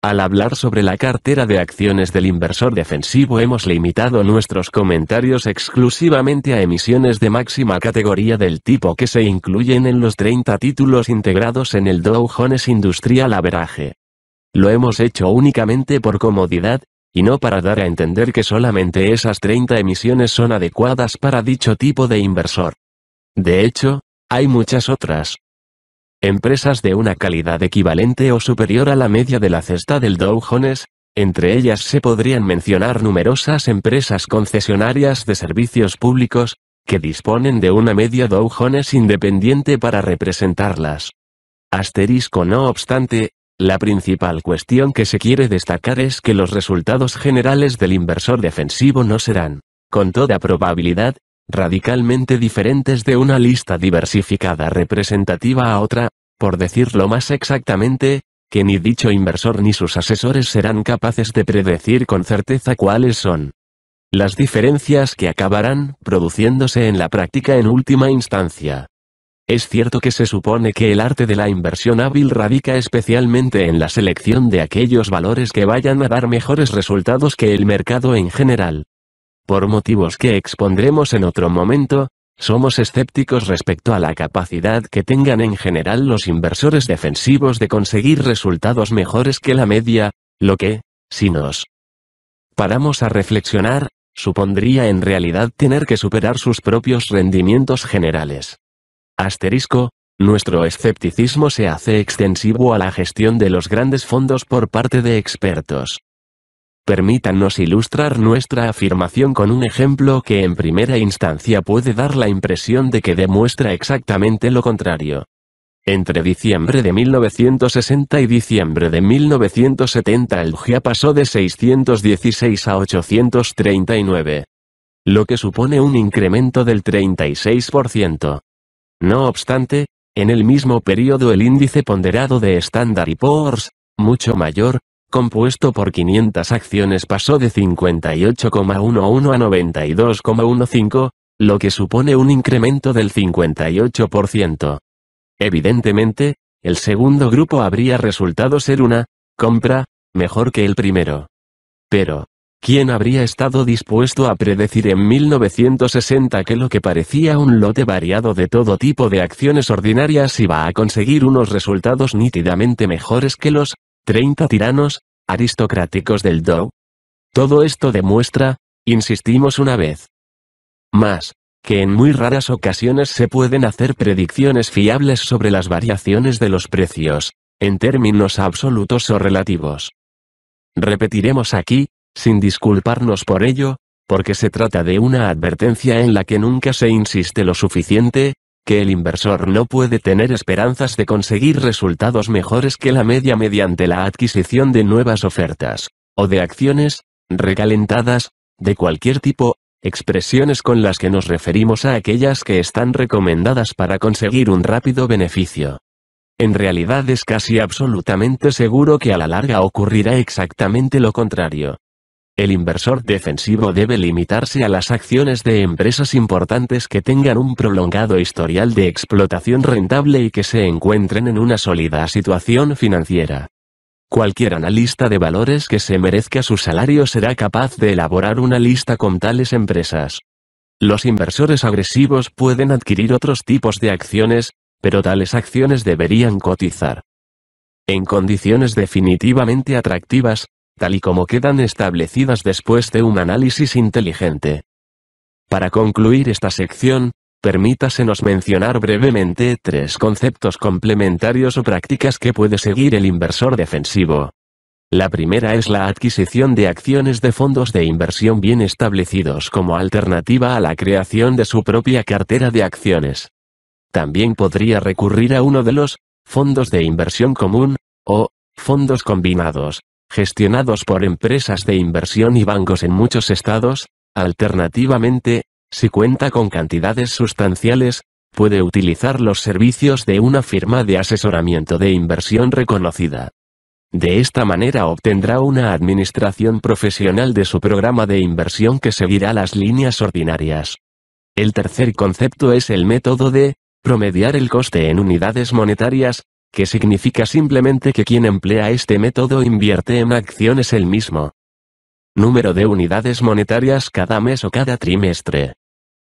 Al hablar sobre la cartera de acciones del inversor defensivo hemos limitado nuestros comentarios exclusivamente a emisiones de máxima categoría del tipo que se incluyen en los 30 títulos integrados en el Dow Jones Industrial Average. Lo hemos hecho únicamente por comodidad, y no para dar a entender que solamente esas 30 emisiones son adecuadas para dicho tipo de inversor. De hecho, hay muchas otras, empresas de una calidad equivalente o superior a la media de la cesta del Dow Jones, entre ellas se podrían mencionar numerosas empresas concesionarias de servicios públicos, que disponen de una media Dow Jones independiente para representarlas. Asterisco no obstante, la principal cuestión que se quiere destacar es que los resultados generales del inversor defensivo no serán, con toda probabilidad, radicalmente diferentes de una lista diversificada representativa a otra, por decirlo más exactamente, que ni dicho inversor ni sus asesores serán capaces de predecir con certeza cuáles son las diferencias que acabarán produciéndose en la práctica en última instancia. Es cierto que se supone que el arte de la inversión hábil radica especialmente en la selección de aquellos valores que vayan a dar mejores resultados que el mercado en general por motivos que expondremos en otro momento, somos escépticos respecto a la capacidad que tengan en general los inversores defensivos de conseguir resultados mejores que la media, lo que, si nos paramos a reflexionar, supondría en realidad tener que superar sus propios rendimientos generales. Asterisco, nuestro escepticismo se hace extensivo a la gestión de los grandes fondos por parte de expertos. Permítanos ilustrar nuestra afirmación con un ejemplo que en primera instancia puede dar la impresión de que demuestra exactamente lo contrario. Entre diciembre de 1960 y diciembre de 1970 el GIA pasó de 616 a 839. Lo que supone un incremento del 36%. No obstante, en el mismo periodo el índice ponderado de Standard Poor's, mucho mayor, compuesto por 500 acciones pasó de 58,11 a 92,15, lo que supone un incremento del 58%. Evidentemente, el segundo grupo habría resultado ser una compra mejor que el primero. Pero, ¿quién habría estado dispuesto a predecir en 1960 que lo que parecía un lote variado de todo tipo de acciones ordinarias iba a conseguir unos resultados nítidamente mejores que los 30 tiranos, aristocráticos del Dow. Todo esto demuestra, insistimos una vez más, que en muy raras ocasiones se pueden hacer predicciones fiables sobre las variaciones de los precios, en términos absolutos o relativos. Repetiremos aquí, sin disculparnos por ello, porque se trata de una advertencia en la que nunca se insiste lo suficiente, que el inversor no puede tener esperanzas de conseguir resultados mejores que la media mediante la adquisición de nuevas ofertas, o de acciones, recalentadas, de cualquier tipo, expresiones con las que nos referimos a aquellas que están recomendadas para conseguir un rápido beneficio. En realidad es casi absolutamente seguro que a la larga ocurrirá exactamente lo contrario, el inversor defensivo debe limitarse a las acciones de empresas importantes que tengan un prolongado historial de explotación rentable y que se encuentren en una sólida situación financiera. Cualquier analista de valores que se merezca su salario será capaz de elaborar una lista con tales empresas. Los inversores agresivos pueden adquirir otros tipos de acciones, pero tales acciones deberían cotizar en condiciones definitivamente atractivas, tal y como quedan establecidas después de un análisis inteligente. Para concluir esta sección, permítasenos mencionar brevemente tres conceptos complementarios o prácticas que puede seguir el inversor defensivo. La primera es la adquisición de acciones de fondos de inversión bien establecidos como alternativa a la creación de su propia cartera de acciones. También podría recurrir a uno de los fondos de inversión común, o fondos combinados, gestionados por empresas de inversión y bancos en muchos estados, alternativamente, si cuenta con cantidades sustanciales, puede utilizar los servicios de una firma de asesoramiento de inversión reconocida. De esta manera obtendrá una administración profesional de su programa de inversión que seguirá las líneas ordinarias. El tercer concepto es el método de promediar el coste en unidades monetarias, que significa simplemente que quien emplea este método invierte en acciones el mismo número de unidades monetarias cada mes o cada trimestre.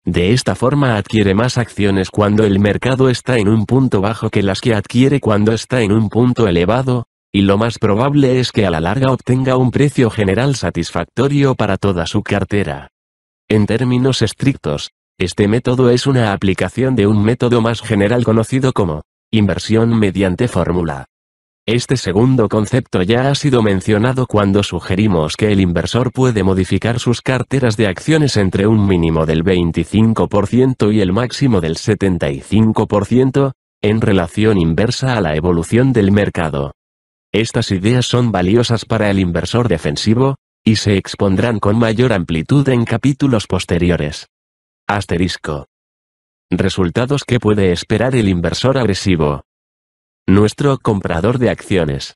De esta forma adquiere más acciones cuando el mercado está en un punto bajo que las que adquiere cuando está en un punto elevado, y lo más probable es que a la larga obtenga un precio general satisfactorio para toda su cartera. En términos estrictos, este método es una aplicación de un método más general conocido como Inversión mediante fórmula. Este segundo concepto ya ha sido mencionado cuando sugerimos que el inversor puede modificar sus carteras de acciones entre un mínimo del 25% y el máximo del 75%, en relación inversa a la evolución del mercado. Estas ideas son valiosas para el inversor defensivo, y se expondrán con mayor amplitud en capítulos posteriores. Asterisco. Resultados que puede esperar el inversor agresivo. Nuestro comprador de acciones.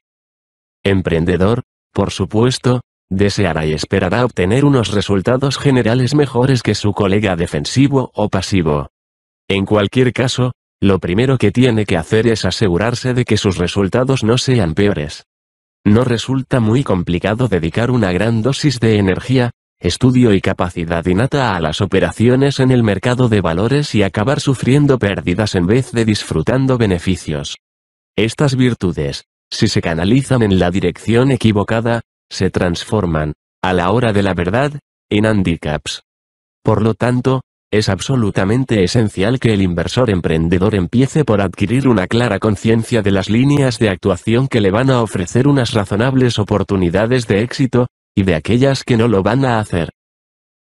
Emprendedor, por supuesto, deseará y esperará obtener unos resultados generales mejores que su colega defensivo o pasivo. En cualquier caso, lo primero que tiene que hacer es asegurarse de que sus resultados no sean peores. No resulta muy complicado dedicar una gran dosis de energía, estudio y capacidad innata a las operaciones en el mercado de valores y acabar sufriendo pérdidas en vez de disfrutando beneficios. Estas virtudes, si se canalizan en la dirección equivocada, se transforman, a la hora de la verdad, en handicaps. Por lo tanto, es absolutamente esencial que el inversor emprendedor empiece por adquirir una clara conciencia de las líneas de actuación que le van a ofrecer unas razonables oportunidades de éxito, y de aquellas que no lo van a hacer.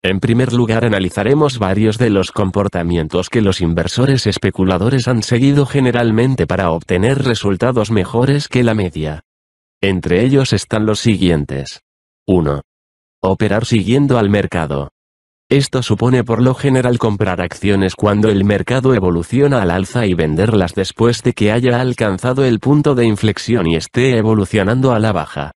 En primer lugar analizaremos varios de los comportamientos que los inversores especuladores han seguido generalmente para obtener resultados mejores que la media. Entre ellos están los siguientes. 1. Operar siguiendo al mercado. Esto supone por lo general comprar acciones cuando el mercado evoluciona al alza y venderlas después de que haya alcanzado el punto de inflexión y esté evolucionando a la baja.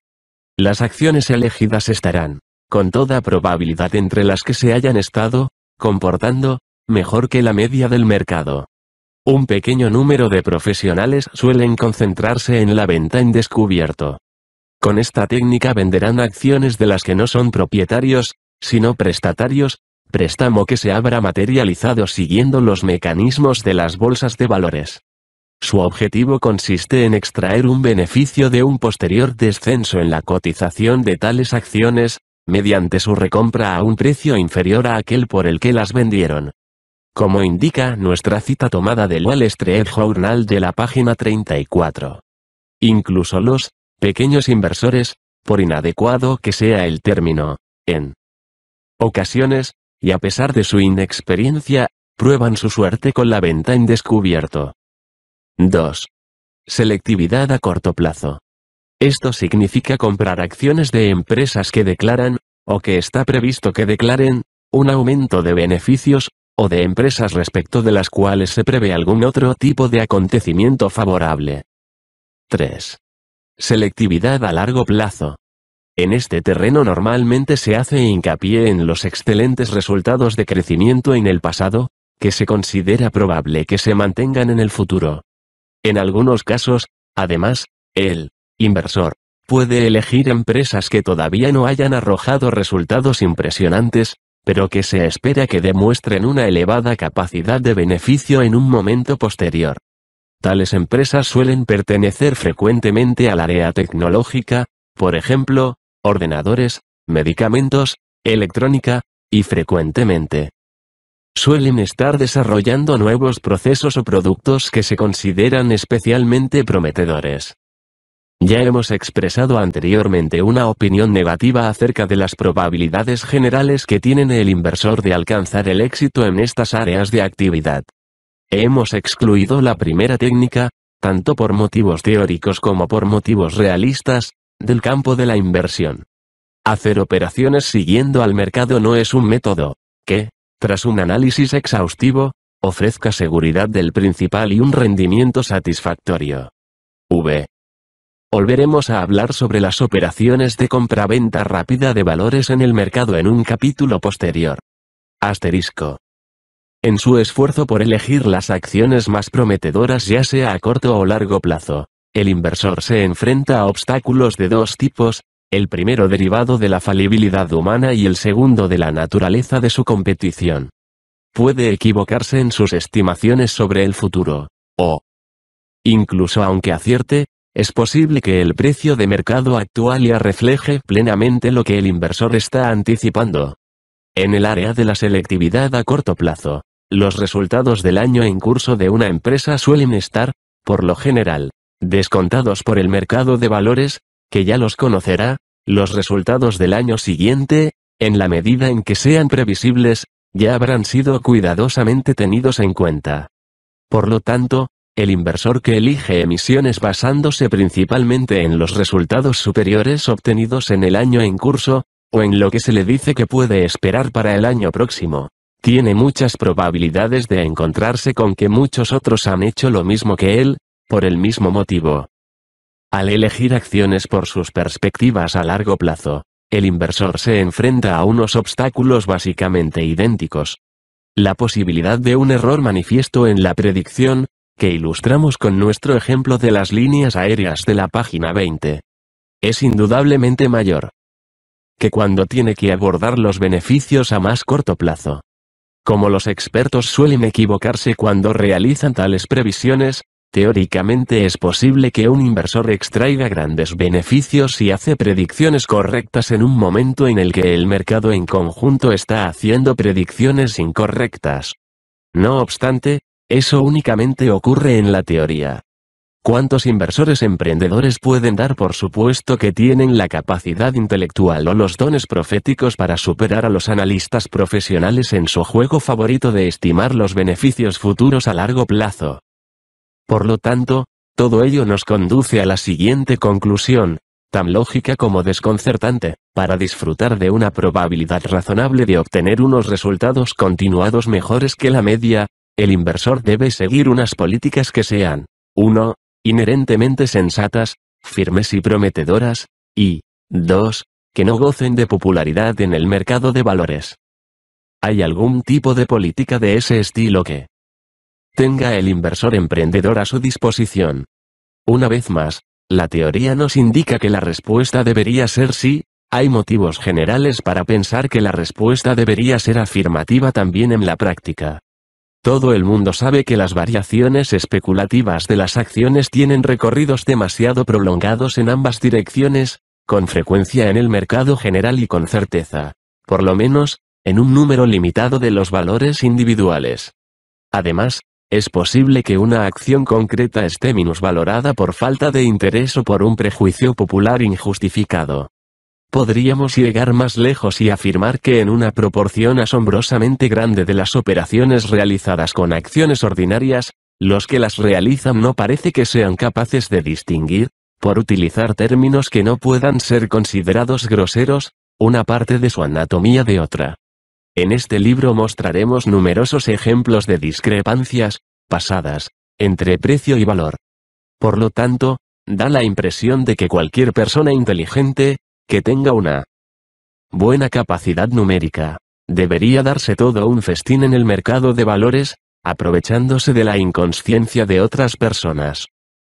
Las acciones elegidas estarán, con toda probabilidad entre las que se hayan estado, comportando, mejor que la media del mercado. Un pequeño número de profesionales suelen concentrarse en la venta en descubierto. Con esta técnica venderán acciones de las que no son propietarios, sino prestatarios, préstamo que se habrá materializado siguiendo los mecanismos de las bolsas de valores. Su objetivo consiste en extraer un beneficio de un posterior descenso en la cotización de tales acciones, mediante su recompra a un precio inferior a aquel por el que las vendieron. Como indica nuestra cita tomada del Wall Street Journal de la página 34. Incluso los pequeños inversores, por inadecuado que sea el término, en ocasiones, y a pesar de su inexperiencia, prueban su suerte con la venta en descubierto. 2. Selectividad a corto plazo. Esto significa comprar acciones de empresas que declaran, o que está previsto que declaren, un aumento de beneficios, o de empresas respecto de las cuales se prevé algún otro tipo de acontecimiento favorable. 3. Selectividad a largo plazo. En este terreno normalmente se hace hincapié en los excelentes resultados de crecimiento en el pasado, que se considera probable que se mantengan en el futuro. En algunos casos, además, el inversor puede elegir empresas que todavía no hayan arrojado resultados impresionantes, pero que se espera que demuestren una elevada capacidad de beneficio en un momento posterior. Tales empresas suelen pertenecer frecuentemente al área tecnológica, por ejemplo, ordenadores, medicamentos, electrónica, y frecuentemente, suelen estar desarrollando nuevos procesos o productos que se consideran especialmente prometedores. Ya hemos expresado anteriormente una opinión negativa acerca de las probabilidades generales que tienen el inversor de alcanzar el éxito en estas áreas de actividad. Hemos excluido la primera técnica, tanto por motivos teóricos como por motivos realistas, del campo de la inversión. Hacer operaciones siguiendo al mercado no es un método, que, tras un análisis exhaustivo, ofrezca seguridad del principal y un rendimiento satisfactorio. V. Volveremos a hablar sobre las operaciones de compraventa rápida de valores en el mercado en un capítulo posterior. Asterisco. En su esfuerzo por elegir las acciones más prometedoras ya sea a corto o largo plazo, el inversor se enfrenta a obstáculos de dos tipos, el primero derivado de la falibilidad humana y el segundo de la naturaleza de su competición. Puede equivocarse en sus estimaciones sobre el futuro, o incluso aunque acierte, es posible que el precio de mercado actual ya refleje plenamente lo que el inversor está anticipando. En el área de la selectividad a corto plazo, los resultados del año en curso de una empresa suelen estar, por lo general, descontados por el mercado de valores, que ya los conocerá, los resultados del año siguiente, en la medida en que sean previsibles, ya habrán sido cuidadosamente tenidos en cuenta. Por lo tanto, el inversor que elige emisiones basándose principalmente en los resultados superiores obtenidos en el año en curso, o en lo que se le dice que puede esperar para el año próximo, tiene muchas probabilidades de encontrarse con que muchos otros han hecho lo mismo que él, por el mismo motivo. Al elegir acciones por sus perspectivas a largo plazo, el inversor se enfrenta a unos obstáculos básicamente idénticos. La posibilidad de un error manifiesto en la predicción, que ilustramos con nuestro ejemplo de las líneas aéreas de la página 20, es indudablemente mayor que cuando tiene que abordar los beneficios a más corto plazo. Como los expertos suelen equivocarse cuando realizan tales previsiones, Teóricamente es posible que un inversor extraiga grandes beneficios si hace predicciones correctas en un momento en el que el mercado en conjunto está haciendo predicciones incorrectas. No obstante, eso únicamente ocurre en la teoría. ¿Cuántos inversores emprendedores pueden dar por supuesto que tienen la capacidad intelectual o los dones proféticos para superar a los analistas profesionales en su juego favorito de estimar los beneficios futuros a largo plazo? Por lo tanto, todo ello nos conduce a la siguiente conclusión, tan lógica como desconcertante, para disfrutar de una probabilidad razonable de obtener unos resultados continuados mejores que la media, el inversor debe seguir unas políticas que sean, 1. Inherentemente sensatas, firmes y prometedoras, y 2. Que no gocen de popularidad en el mercado de valores. ¿Hay algún tipo de política de ese estilo que, tenga el inversor emprendedor a su disposición. Una vez más, la teoría nos indica que la respuesta debería ser sí, hay motivos generales para pensar que la respuesta debería ser afirmativa también en la práctica. Todo el mundo sabe que las variaciones especulativas de las acciones tienen recorridos demasiado prolongados en ambas direcciones, con frecuencia en el mercado general y con certeza, por lo menos, en un número limitado de los valores individuales. Además, es posible que una acción concreta esté minusvalorada por falta de interés o por un prejuicio popular injustificado. Podríamos llegar más lejos y afirmar que en una proporción asombrosamente grande de las operaciones realizadas con acciones ordinarias, los que las realizan no parece que sean capaces de distinguir, por utilizar términos que no puedan ser considerados groseros, una parte de su anatomía de otra. En este libro mostraremos numerosos ejemplos de discrepancias, pasadas, entre precio y valor. Por lo tanto, da la impresión de que cualquier persona inteligente, que tenga una buena capacidad numérica, debería darse todo un festín en el mercado de valores, aprovechándose de la inconsciencia de otras personas.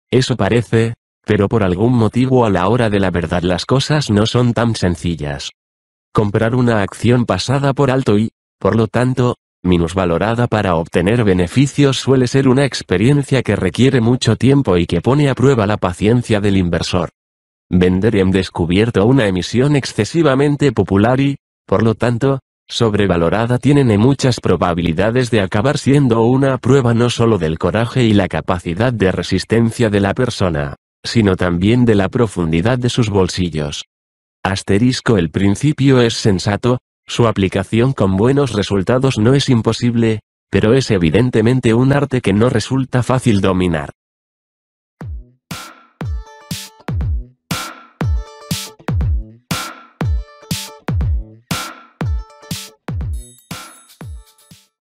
Eso parece, pero por algún motivo a la hora de la verdad las cosas no son tan sencillas comprar una acción pasada por alto y, por lo tanto, minusvalorada para obtener beneficios suele ser una experiencia que requiere mucho tiempo y que pone a prueba la paciencia del inversor. Vender en descubierto una emisión excesivamente popular y, por lo tanto, sobrevalorada tienen muchas probabilidades de acabar siendo una prueba no solo del coraje y la capacidad de resistencia de la persona, sino también de la profundidad de sus bolsillos. Asterisco El principio es sensato, su aplicación con buenos resultados no es imposible, pero es evidentemente un arte que no resulta fácil dominar.